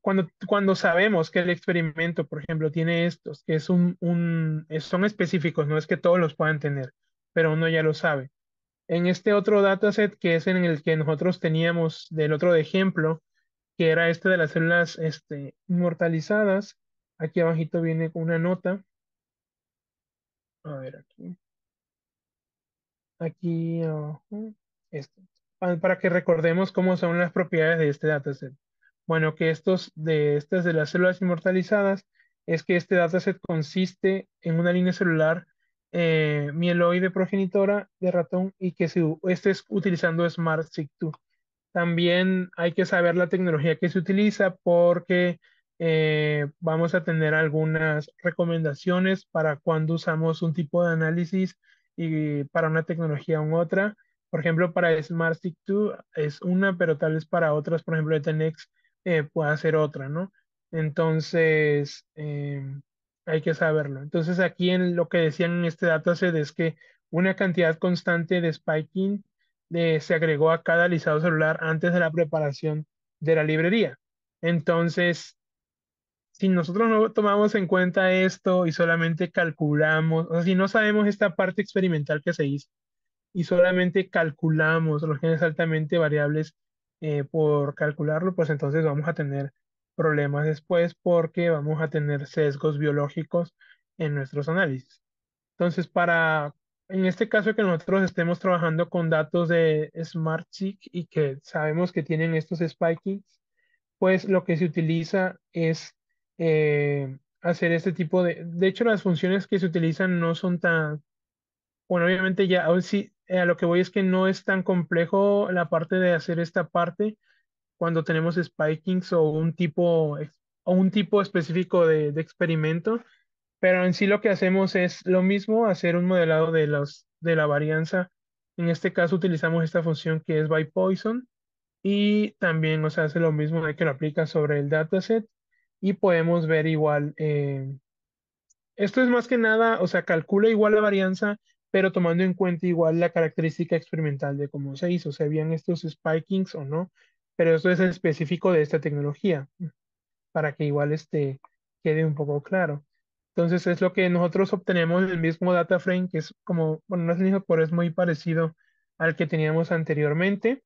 cuando, cuando sabemos que el experimento, por ejemplo, tiene estos, que es un, son específicos, no es que todos los puedan tener, pero uno ya lo sabe en este otro dataset que es en el que nosotros teníamos del otro ejemplo, que era este de las células este, inmortalizadas, aquí abajito viene una nota. A ver aquí. Aquí este, Para que recordemos cómo son las propiedades de este dataset. Bueno, que estos de estas de las células inmortalizadas es que este dataset consiste en una línea celular eh, mieloide progenitora de ratón y que se estés utilizando SmartSIG2. También hay que saber la tecnología que se utiliza porque eh, vamos a tener algunas recomendaciones para cuando usamos un tipo de análisis y para una tecnología u otra. Por ejemplo, para SmartStick 2 es una, pero tal vez para otras, por ejemplo, Etenex eh, pueda ser otra, ¿no? Entonces, em, hay que saberlo. Entonces aquí en lo que decían en este dataset es que una cantidad constante de spiking eh, se agregó a cada alisado celular antes de la preparación de la librería. Entonces, si nosotros no tomamos en cuenta esto y solamente calculamos, o sea, si no sabemos esta parte experimental que se hizo y solamente calculamos los genes altamente variables eh, por calcularlo, pues entonces vamos a tener problemas después porque vamos a tener sesgos biológicos en nuestros análisis. Entonces, para, en este caso que nosotros estemos trabajando con datos de SmartSeq y que sabemos que tienen estos spikings, pues lo que se utiliza es eh, hacer este tipo de... De hecho, las funciones que se utilizan no son tan... Bueno, obviamente ya, sí, eh, a lo que voy es que no es tan complejo la parte de hacer esta parte, cuando tenemos spikings o un tipo, o un tipo específico de, experimento, pero en sí lo que hacemos es lo mismo, hacer un modelado de, los, de la varianza. En este caso utilizamos esta función que es by Poison y también o sea, hace lo mismo de que lo aplica sobre el dataset y podemos ver igual. Eh, esto es más que nada, o sea, calcula igual la varianza, pero tomando en cuenta igual la característica experimental de cómo se hizo, se habían estos spikings o no, pero eso es específico de esta tecnología, para que igual este, quede un poco claro. Entonces es lo que nosotros obtenemos en el mismo data frame, que es como, bueno, no es el mismo, pero es muy parecido al que teníamos anteriormente.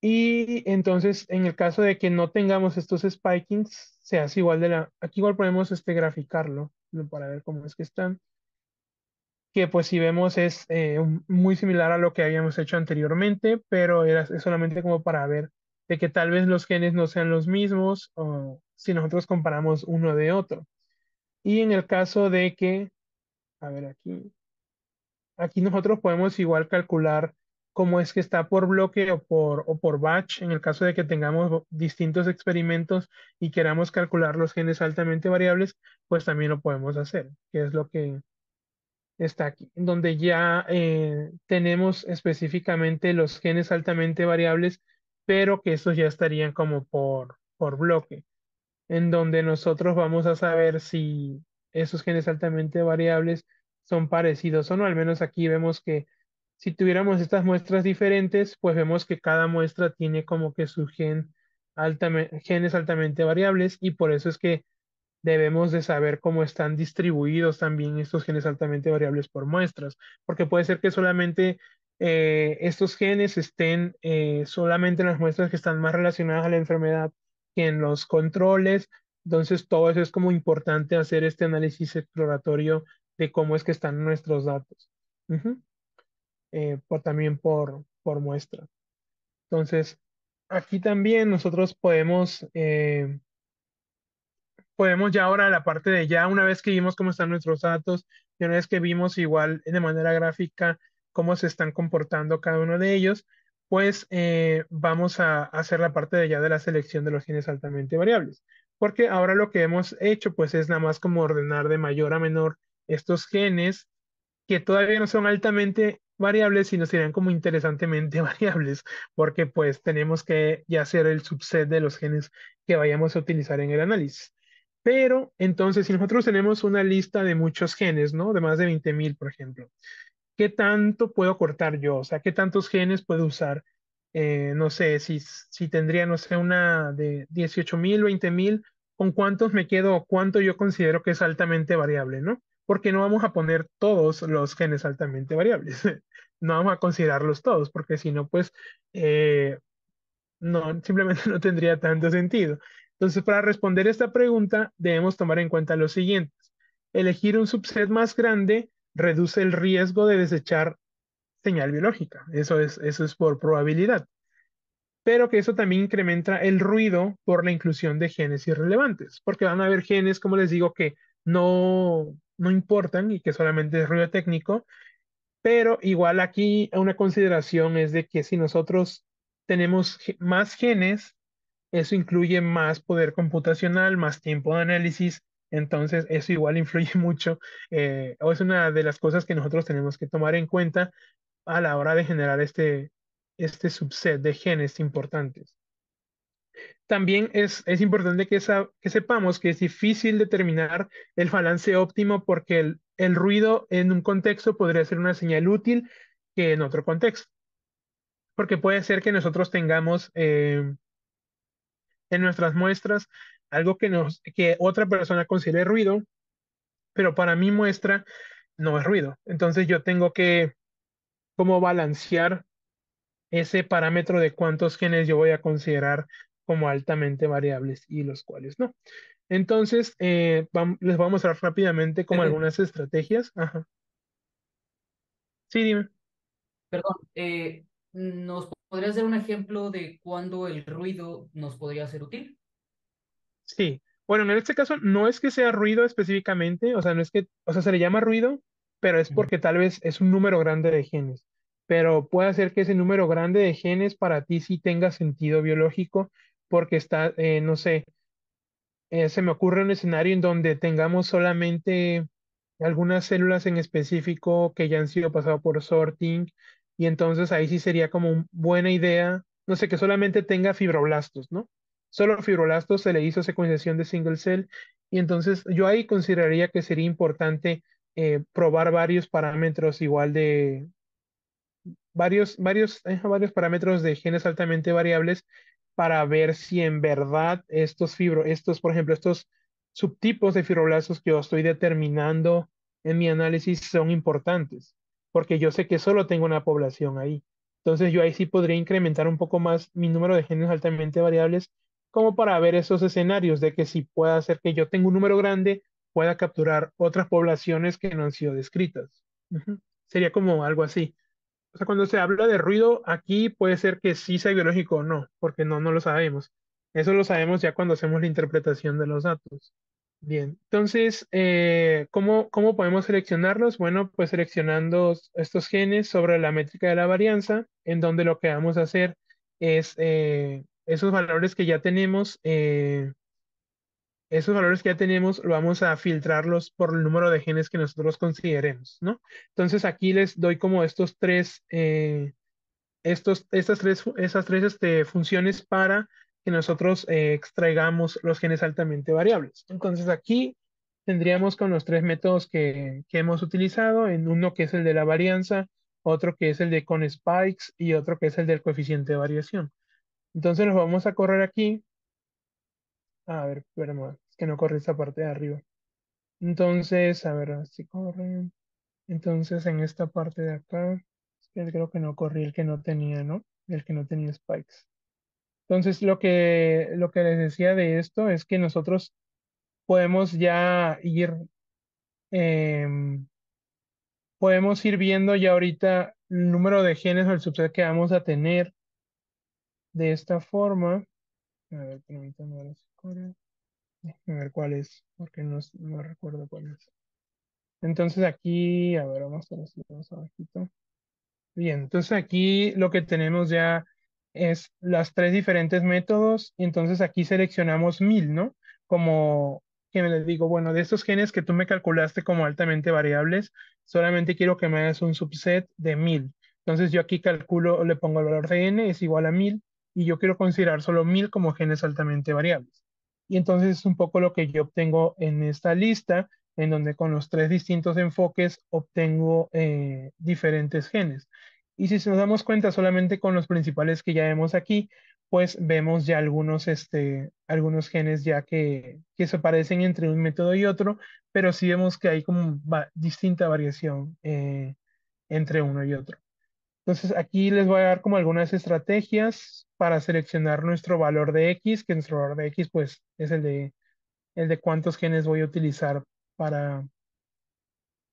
Y entonces, en el caso de que no tengamos estos spikings, se hace igual de la, aquí igual podemos este, graficarlo para ver cómo es que están que pues si vemos es eh, muy similar a lo que habíamos hecho anteriormente, pero es solamente como para ver de que tal vez los genes no sean los mismos o si nosotros comparamos uno de otro. Y en el caso de que, a ver aquí, aquí nosotros podemos igual calcular cómo es que está por bloque o por, o por batch, en el caso de que tengamos distintos experimentos y queramos calcular los genes altamente variables, pues también lo podemos hacer, que es lo que está aquí, donde ya eh, tenemos específicamente los genes altamente variables, pero que estos ya estarían como por, por bloque, en donde nosotros vamos a saber si esos genes altamente variables son parecidos o no. Al menos aquí vemos que si tuviéramos estas muestras diferentes, pues vemos que cada muestra tiene como que su gen genes altamente variables y por eso es que debemos de saber cómo están distribuidos también estos genes altamente variables por muestras, porque puede ser que solamente eh, estos genes estén eh, solamente en las muestras que están más relacionadas a la enfermedad que en los controles. Entonces, todo eso es como importante hacer este análisis exploratorio de cómo es que están nuestros datos. Eh, por, también por, por muestra. Entonces, aquí también nosotros podemos podemos ya ahora la parte de ya, una vez que vimos cómo están nuestros datos y una vez que vimos igual de manera gráfica cómo se están comportando cada uno de ellos, pues eh, vamos a hacer la parte de ya de la selección de los genes altamente variables. Porque ahora lo que hemos hecho pues es nada más como ordenar de mayor a menor estos genes que todavía no son altamente variables, sino serían como interesantemente variables, porque pues tenemos que ya hacer el subset de los genes que vayamos a utilizar en el análisis. Pero entonces, si nosotros tenemos una lista de muchos genes, ¿no? De más de 20.000, por ejemplo, ¿qué tanto puedo cortar yo? O sea, ¿qué tantos genes puedo usar? Eh, no sé, si, si tendría, no sé, una de 18.000, 20.000, ¿con cuántos me quedo cuánto yo considero que es altamente variable, ¿no? Porque no vamos a poner todos los genes altamente variables, no vamos a considerarlos todos, porque si no, pues, eh, no, simplemente no tendría tanto sentido. Entonces, para responder esta pregunta, debemos tomar en cuenta los siguientes. Elegir un subset más grande reduce el riesgo de desechar señal biológica. Eso es, eso es por probabilidad. Pero que eso también incrementa el ruido por la inclusión de genes irrelevantes, porque van a haber genes, como les digo, que no, no importan y que solamente es ruido técnico. Pero igual aquí una consideración es de que si nosotros tenemos más genes eso incluye más poder computacional, más tiempo de análisis, entonces, eso igual influye mucho eh, o es una de las cosas que nosotros tenemos que tomar en cuenta a la hora de generar este, este subset de genes importantes. También es, es importante que, que, sepamos que es difícil determinar el balance óptimo porque el, ruido en un contexto podría ser una señal útil que en otro contexto. Porque puede ser que nosotros tengamos eh, en nuestras muestras algo que, nos, que otra persona considere ruido, pero para mi muestra no es ruido. Entonces yo tengo que como balancear ese parámetro de cuántos genes yo voy a considerar como altamente variables y los cuales no. Entonces, eh, les voy a mostrar rápidamente como algunas estrategias. Sí, dime. Perdón, eh, ¿nos ¿Podrías dar un ejemplo de cuándo el ruido nos podría ser útil? Sí. Bueno, en este caso no es que sea ruido específicamente, o sea, no es que, o sea, se le llama ruido, pero es porque tal vez es un número grande de genes. Pero puede ser que ese número grande de genes para ti sí tenga sentido biológico, porque está, eh, no sé, eh, se me ocurre un escenario en donde tengamos solamente algunas células en específico que ya han sido pasadas por sorting y entonces ahí sí sería como buena idea, no sé, que solamente tenga fibroblastos, ¿no? Solo fibroblastos se le hizo secuenciación de single cell y entonces yo ahí consideraría que sería importante eh, probar varios parámetros igual de varios, varios, eh, varios parámetros de genes altamente variables para ver si en verdad estos fibro, estos, por ejemplo, estos subtipos de fibroblastos que yo estoy determinando en mi análisis son importantes porque yo sé que solo tengo una población ahí. Entonces yo ahí sí podría incrementar un poco más mi número de genes altamente variables como para ver esos escenarios de que si pueda hacer que yo tenga un número grande, pueda capturar otras poblaciones que no han sido descritas. Sería como algo así. O sea, cuando se habla de ruido, aquí puede ser que sí sea biológico o no, porque no, no lo sabemos. Eso lo sabemos ya cuando hacemos la interpretación de los datos. Bien, entonces, eh, ¿cómo, ¿cómo podemos seleccionarlos? Bueno, pues seleccionando estos genes sobre la métrica de la varianza, en donde lo que vamos a hacer es eh, esos valores que ya tenemos, eh, esos valores que ya tenemos, lo vamos a filtrarlos por el número de genes que nosotros consideremos, ¿no? Entonces aquí les doy como estos tres, estos, estas tres, esas tres este, funciones para que nosotros eh, extraigamos los genes altamente variables. Entonces aquí tendríamos con los tres métodos que, hemos utilizado, en uno que es el de la varianza, otro que es el de con spikes y otro que es el del coeficiente de variación. Entonces los vamos a correr aquí. A ver, espérame, es que no corre esta parte de arriba. Entonces, a ver, si corren. Entonces en esta parte de acá, creo que no corrí el que no tenía, ¿no? El que no tenía spikes. Entonces, lo que, lo que les decía de esto es que nosotros podemos ya ir, em, podemos ir viendo ya ahorita el número de genes o el subset que vamos a tener de esta forma. A ver, permítanme ver a ver cuál es, porque no, recuerdo cuál es. Entonces aquí, a ver, vamos a ver si vamos abajito. Bien, entonces aquí lo que tenemos ya es las tres diferentes métodos entonces aquí seleccionamos mil, ¿no? Como que me les digo, bueno, de estos genes que tú me calculaste como altamente variables, solamente quiero que me hagas un subset de mil. Entonces yo aquí calculo, le pongo el valor de n es igual a mil y yo quiero considerar solo mil como genes altamente variables. Y entonces es un poco lo que yo obtengo en esta lista, en donde con los tres distintos enfoques obtengo eh, diferentes genes. Y si nos damos cuenta solamente con los principales que ya vemos aquí, pues vemos ya algunos, este, algunos genes ya que, se parecen entre un método y otro, pero sí vemos que hay como distinta variación eh, entre uno y otro. Entonces aquí les voy a dar como algunas estrategias para seleccionar nuestro valor de X, que nuestro valor de X pues es el de, el de cuántos genes voy a utilizar para,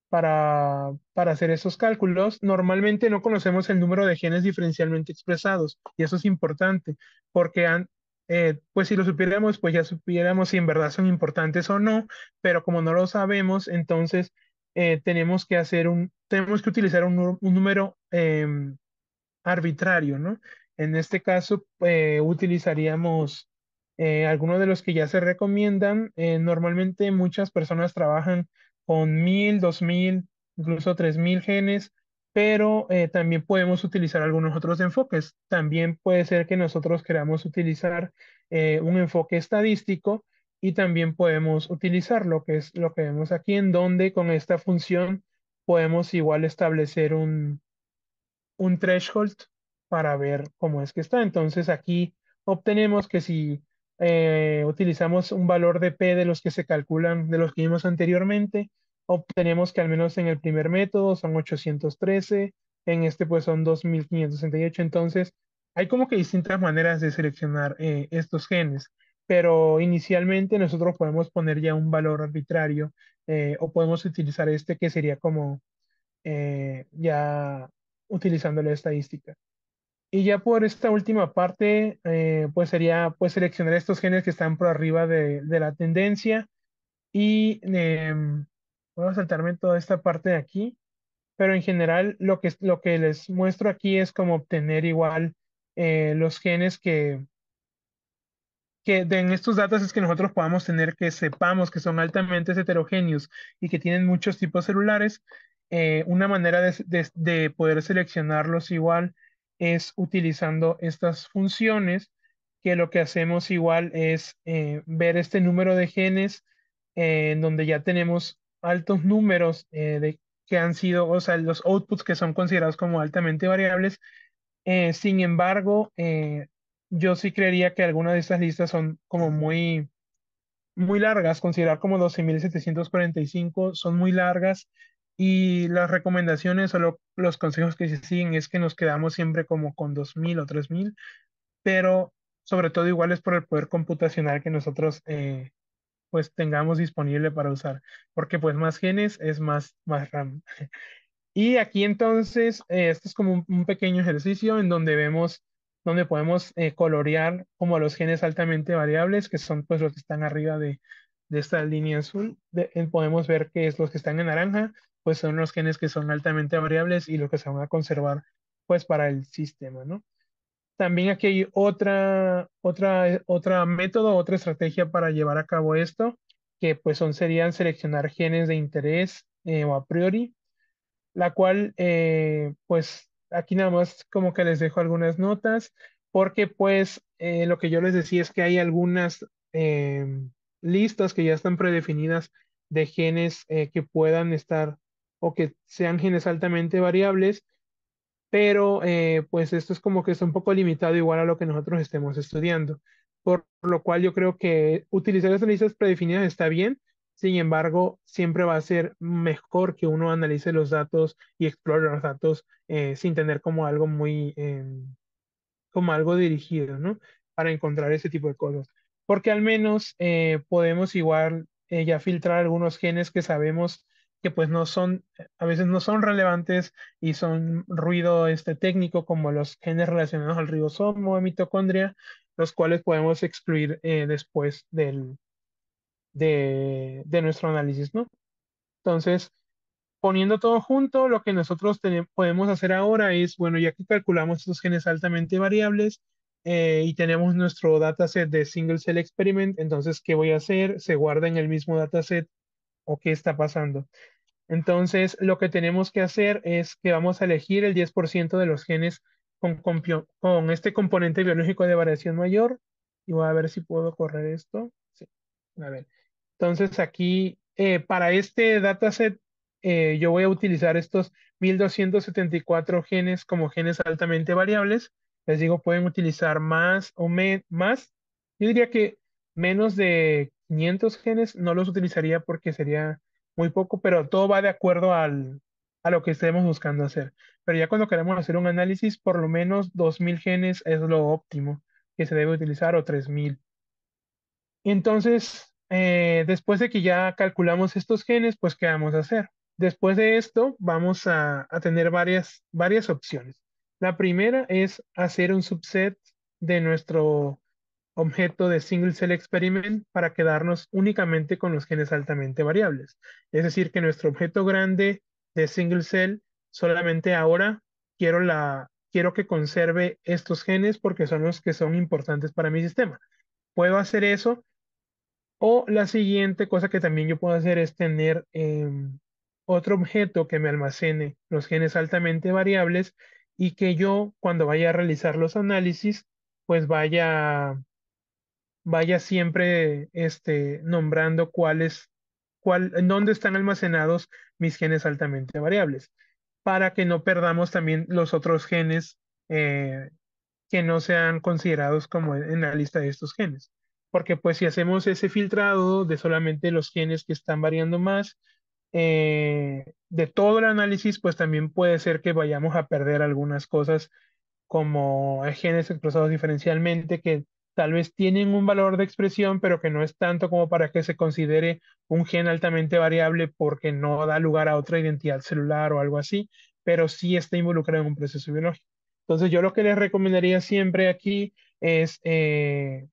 para, para hacer esos cálculos, normalmente no conocemos el número de genes diferencialmente expresados y eso es importante porque eh, pues si lo supiéramos, pues ya supiéramos si en verdad son importantes o no, pero como no lo sabemos, entonces eh, tenemos que hacer un, tenemos que utilizar un, número em, arbitrario, ¿no? En este caso, eh, utilizaríamos algunos de los que ya se recomiendan. normalmente muchas personas trabajan con mil, dos mil, incluso tres mil genes, pero eh, también podemos utilizar algunos otros enfoques. También puede ser que nosotros queramos utilizar eh, un enfoque estadístico y también podemos utilizar lo que es lo que vemos aquí, en donde con esta función podemos igual establecer un, un threshold para ver cómo es que está. Entonces aquí obtenemos que si eh, utilizamos un valor de P de los que se calculan, de los que vimos anteriormente, obtenemos que al menos en el primer método son 813, en este pues son 2568, entonces hay como que distintas maneras de seleccionar eh, estos genes, pero inicialmente nosotros podemos poner ya un valor arbitrario eh, o podemos utilizar este que sería como ya utilizando la estadística. Y ya por esta última parte, eh, pues sería pues seleccionar estos genes que están por arriba de, la tendencia. Y em, voy a saltarme toda esta parte de aquí. Pero en general, lo que, lo que les muestro aquí es como obtener igual eh, los genes que, que en estos datos es que nosotros podamos tener que sepamos que son altamente heterogéneos y que tienen muchos tipos celulares. Eh, una manera de, de, poder seleccionarlos igual es utilizando estas funciones que lo que hacemos igual es eh, ver este número de genes eh, en donde ya tenemos altos números eh, de, que han sido, o sea, los outputs que son considerados como altamente variables. sin embargo, yo sí creería que algunas de estas listas son como muy, muy largas, considerar como 12.745 son muy largas y las recomendaciones o los consejos que se siguen es que nos quedamos siempre como con 2.000 o 3.000, pero sobre todo igual es por el poder computacional que nosotros eh, pues tengamos disponible para usar, porque pues más genes es más, más RAM. Y aquí entonces, eh, este esto es como un, pequeño ejercicio en donde vemos, donde podemos eh, colorear como los genes altamente variables, que son pues los que están arriba de, de esta línea azul, podemos ver que es los que están en naranja, pues son los genes que son altamente variables y los que se van a conservar pues para el sistema, ¿no? También aquí hay otra, otra, eh, otra método, otra estrategia para llevar a cabo esto, que pues son, serían seleccionar genes de interés eh, o a priori, la cual eh, pues aquí nada más como que les dejo algunas notas, porque pues lo que yo les decía es que hay algunas listas que ya están predefinidas de genes que puedan estar o que sean genes altamente variables, pero eh, pues esto es como que es un poco limitado igual a lo que nosotros estemos estudiando, por lo cual yo creo que utilizar las listas predefinidas está bien, sin embargo, siempre va a ser mejor que uno analice los datos y explore los datos eh, sin tener como algo muy, em, como algo dirigido, ¿no? Para encontrar ese tipo de cosas. Porque al menos eh, podemos igual ya filtrar algunos genes que sabemos que pues no son, eh, a veces no son relevantes y son ruido este, técnico como los genes relacionados al ribosoma o mitocondria, los cuales podemos excluir eh, después del, de, de, nuestro análisis, ¿no? Entonces, poniendo todo junto, lo que nosotros podemos hacer ahora es, bueno, ya que calculamos estos genes altamente variables eh, y tenemos nuestro dataset de single cell experiment, entonces, ¿qué voy a hacer? Se guarda en el mismo dataset o qué está pasando. Entonces, lo que tenemos que hacer es que vamos a elegir el 10% de los genes con, este componente biológico de variación mayor. Y voy a ver si puedo correr esto. a ver. Entonces, aquí, eh, para este dataset, eh, yo voy a utilizar estos 1274 genes como genes altamente variables. Les digo, pueden utilizar más o más. Yo diría que menos de 500 genes no los utilizaría porque sería muy poco, pero todo va de acuerdo a lo que estemos buscando hacer. Pero ya cuando queremos hacer un análisis, por lo menos 2.000 genes es lo óptimo que se debe utilizar o 3.000. Entonces, eh, después de que ya calculamos estos genes, pues ¿qué vamos a hacer? Después de esto, vamos a, a tener varias, varias opciones. La primera es hacer un subset de nuestro objeto de single cell experiment para quedarnos únicamente con los genes altamente variables. Es decir, que nuestro objeto grande de single cell solamente ahora quiero la quiero que conserve estos genes porque son los que son importantes para mi sistema. Puedo hacer eso o la siguiente cosa que también yo puedo hacer es tener em, otro objeto que me almacene los genes altamente variables y que yo cuando vaya a realizar los análisis, pues vaya vaya siempre este, nombrando cuáles, cuál, en dónde están almacenados mis genes altamente variables, para que no perdamos también los otros genes eh, que no sean considerados como en la lista de estos genes. Porque pues si hacemos ese filtrado de solamente los genes que están variando más, eh, de todo el análisis, pues también puede ser que vayamos a perder algunas cosas como eh, genes expresados diferencialmente que tal vez tienen un valor de expresión, pero que no es tanto como para que se considere un gen altamente variable porque no da lugar a otra identidad celular o algo así, pero sí está involucrado en un proceso biológico. Entonces yo lo que les recomendaría siempre aquí es, eh,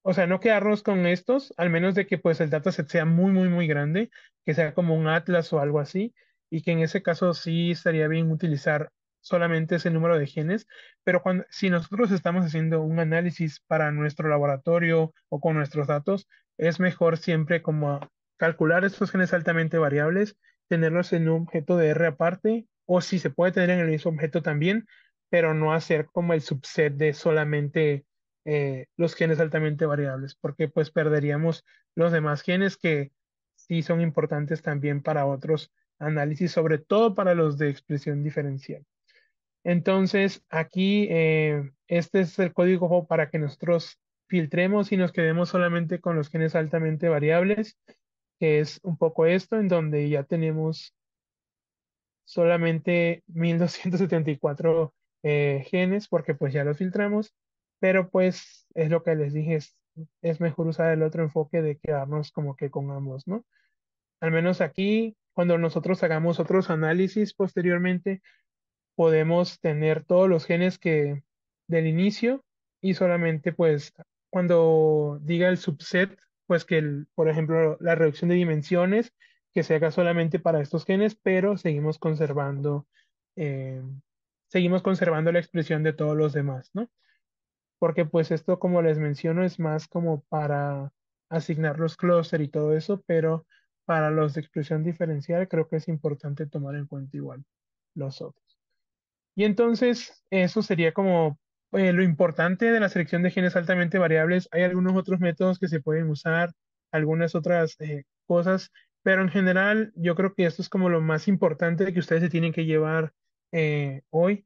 o sea, no quedarnos con estos, al menos de que pues el dataset sea muy, muy, muy grande, que sea como un atlas o algo así, y que en ese caso sí estaría bien utilizar solamente ese número de genes, pero cuando, si nosotros estamos haciendo un análisis para nuestro laboratorio o con nuestros datos, es mejor siempre como calcular estos genes altamente variables, tenerlos en un objeto de R aparte, o si se puede tener en el mismo objeto también, pero no hacer como el subset de solamente eh, los genes altamente variables, porque pues perderíamos los demás genes que sí son importantes también para otros análisis, sobre todo para los de expresión diferencial. Entonces, aquí eh, este es el código para que nosotros filtremos y nos quedemos solamente con los genes altamente variables, que es un poco esto, en donde ya tenemos solamente 1274 eh, genes, porque pues ya los filtramos, pero pues es lo que les dije, es, es mejor usar el otro enfoque de quedarnos como que con ambos, ¿no? Al menos aquí, cuando nosotros hagamos otros análisis posteriormente, podemos tener todos los genes que del inicio y solamente pues cuando diga el subset, pues que por ejemplo la reducción de dimensiones que se haga solamente para estos genes, pero seguimos conservando eh, seguimos conservando la expresión de todos los demás, ¿no? Porque pues esto, como les menciono, es más como para asignar los clúster y todo eso, pero para los de expresión diferencial creo que es importante tomar en cuenta igual los otros. Y entonces, eso sería como eh, lo importante de la selección de genes altamente variables. Hay algunos otros métodos que se pueden usar, algunas otras eh, cosas, pero en general yo creo que esto es como lo más importante que ustedes se tienen que llevar eh, hoy,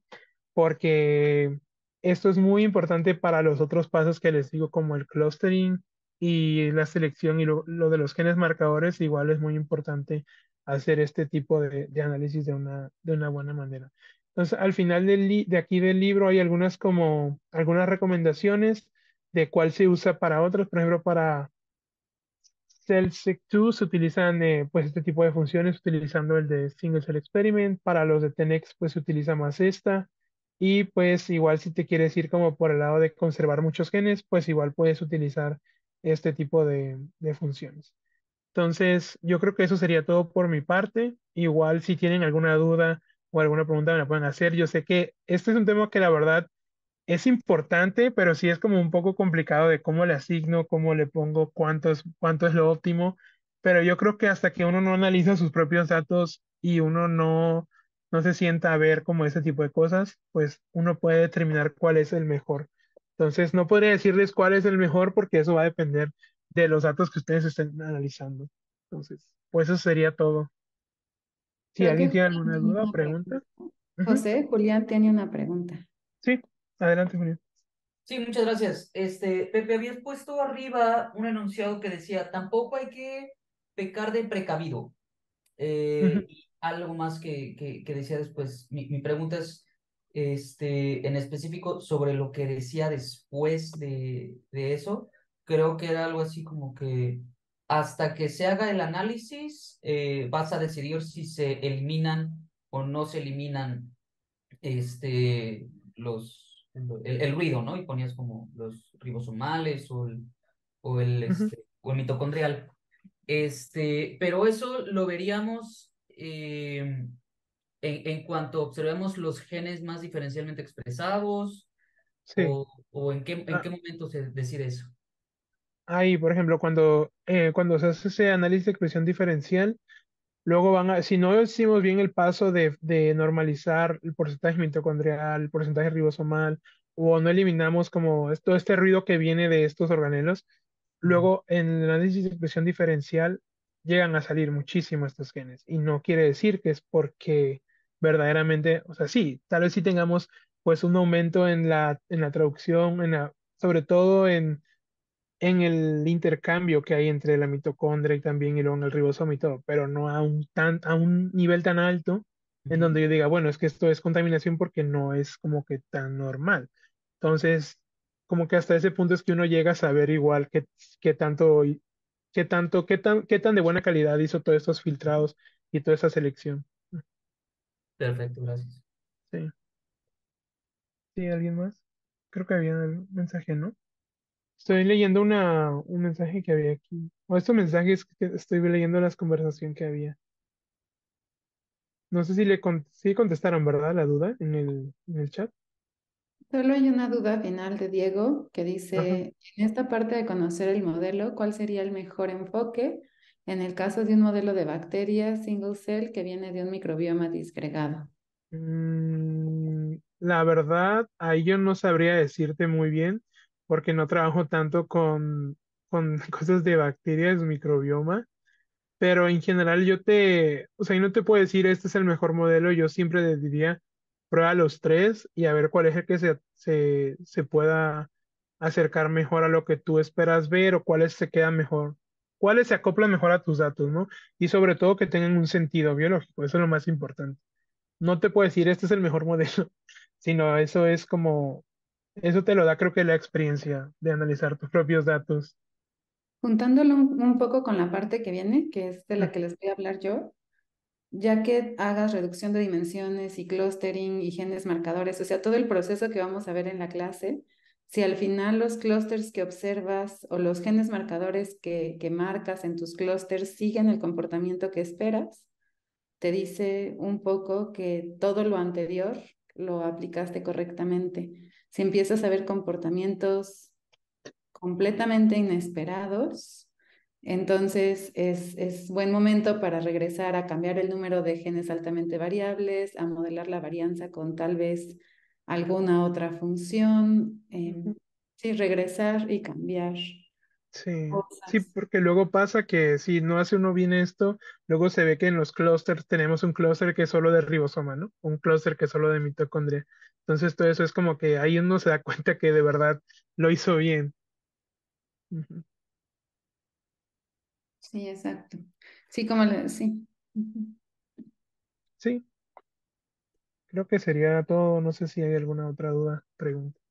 porque esto es muy importante para los otros pasos que les digo, como el clustering y la selección y lo, de los genes marcadores, igual es muy importante hacer este tipo de, de análisis de una, de una buena manera. Entonces, al final de aquí del libro hay algunas como algunas recomendaciones de cuál se usa para otros. Por ejemplo, para cellsec 2 se utilizan eh, pues este tipo de funciones utilizando el de Single Cell Experiment. Para los de TENEX pues se utiliza más esta. Y pues igual si te quieres ir como por el lado de conservar muchos genes, pues igual puedes utilizar este tipo de funciones. Entonces, yo creo que eso sería todo por mi parte. Igual si tienen alguna duda o alguna pregunta me la pueden hacer. Yo sé que este es un tema que la verdad es importante, pero sí es como un poco complicado de cómo le asigno, cómo le pongo, cuánto es, cuánto es lo óptimo. Pero yo creo que hasta que uno no analiza sus propios datos y uno no, no se sienta a ver como ese tipo de cosas, pues uno puede determinar cuál es el mejor. Entonces, no podría decirles cuál es el mejor porque eso va a depender de los datos que ustedes estén analizando. Entonces, pues eso sería todo. Si alguien tiene alguna duda o pregunta. José, Julián tiene una pregunta. Sí, adelante, Julián. Sí, muchas gracias. Este, Pepe, habías puesto arriba un enunciado que decía, tampoco hay que pecar de precavido. Eh, algo más que, que, decía después. Mi, pregunta es, este, en específico, sobre lo que decía después de, de eso. Creo que era algo así como que hasta que se haga el análisis, eh, vas a decidir si se eliminan o no se eliminan este, los, el, ruido, ¿no? Y ponías como los ribosomales o el, o el, este, o el mitocondrial. Este, pero eso lo veríamos eh, en, en, cuanto observemos los genes más diferencialmente expresados sí. o, en, qué, en ah. qué momento se decide eso ahí, por ejemplo, cuando, eh, cuando se hace ese análisis de expresión diferencial, luego van a, si no hicimos bien el paso de, normalizar el porcentaje mitocondrial, el porcentaje ribosomal, o no eliminamos como todo este ruido que viene de estos organelos, luego en el análisis de expresión diferencial llegan a salir muchísimo estos genes. Y no quiere decir que es porque verdaderamente, o sea, sí, tal vez sí tengamos pues un aumento en la, en la traducción, en la, sobre todo en en el intercambio que hay entre la mitocondria y también el ribosoma y todo, pero no a un, tan, a un nivel tan alto en donde yo diga, bueno, es que esto es contaminación porque no es como que tan normal. Entonces, como que hasta ese punto es que uno llega a saber igual qué, qué tanto, qué tanto, qué tan, qué tan de buena calidad hizo todos estos filtrados y toda esa selección. Perfecto, gracias. Sí. ¿Sí, alguien más? Creo que había un mensaje, ¿no? Estoy leyendo una, un mensaje que había aquí. O estos mensajes que estoy leyendo las conversaciones que había. No sé si le contestaron, ¿verdad? La duda en el, en el chat. Solo hay una duda final de Diego que dice, en esta parte de conocer el modelo, ¿cuál sería el mejor enfoque en el caso de un modelo de bacteria single cell que viene de un microbioma disgregado? Mm, la verdad, ahí yo no sabría decirte muy bien porque no trabajo tanto con, con cosas de bacterias, microbioma, pero en general yo te, o sea, no te puedo decir este es el mejor modelo, yo siempre diría prueba los tres y a ver cuál es el que se, se, se pueda acercar mejor a lo que tú esperas ver o cuáles se quedan mejor, cuáles se acoplan mejor a tus datos, ¿no? Y sobre todo que tengan un sentido biológico, eso es lo más importante. No te puedo decir este es el mejor modelo, sino eso es como eso te lo da creo que la experiencia de analizar tus propios datos. Juntándolo un, poco con la parte que viene, que es de la que les voy a hablar yo, ya que hagas reducción de dimensiones y clustering y genes marcadores, o sea, todo el proceso que vamos a ver en la clase, si al final los clusters que observas o los genes marcadores que, que marcas en tus clusters siguen el comportamiento que esperas, te dice un poco que todo lo anterior lo aplicaste correctamente si empiezas a ver comportamientos completamente inesperados, entonces es, es, buen momento para regresar a cambiar el número de genes altamente variables, a modelar la varianza con tal vez alguna otra función. Em, sí, regresar y cambiar. Sí, sí, porque luego pasa que si no hace uno bien esto, luego se ve que en los clústeres tenemos un clúster que es solo de ribosoma, ¿no? Un clúster que es solo de mitocondria. Entonces todo eso es como que ahí uno se da cuenta que de verdad lo hizo bien. Sí, exacto. Sí, como le sí. Sí, creo que sería todo. No sé si hay alguna otra duda, pregunta.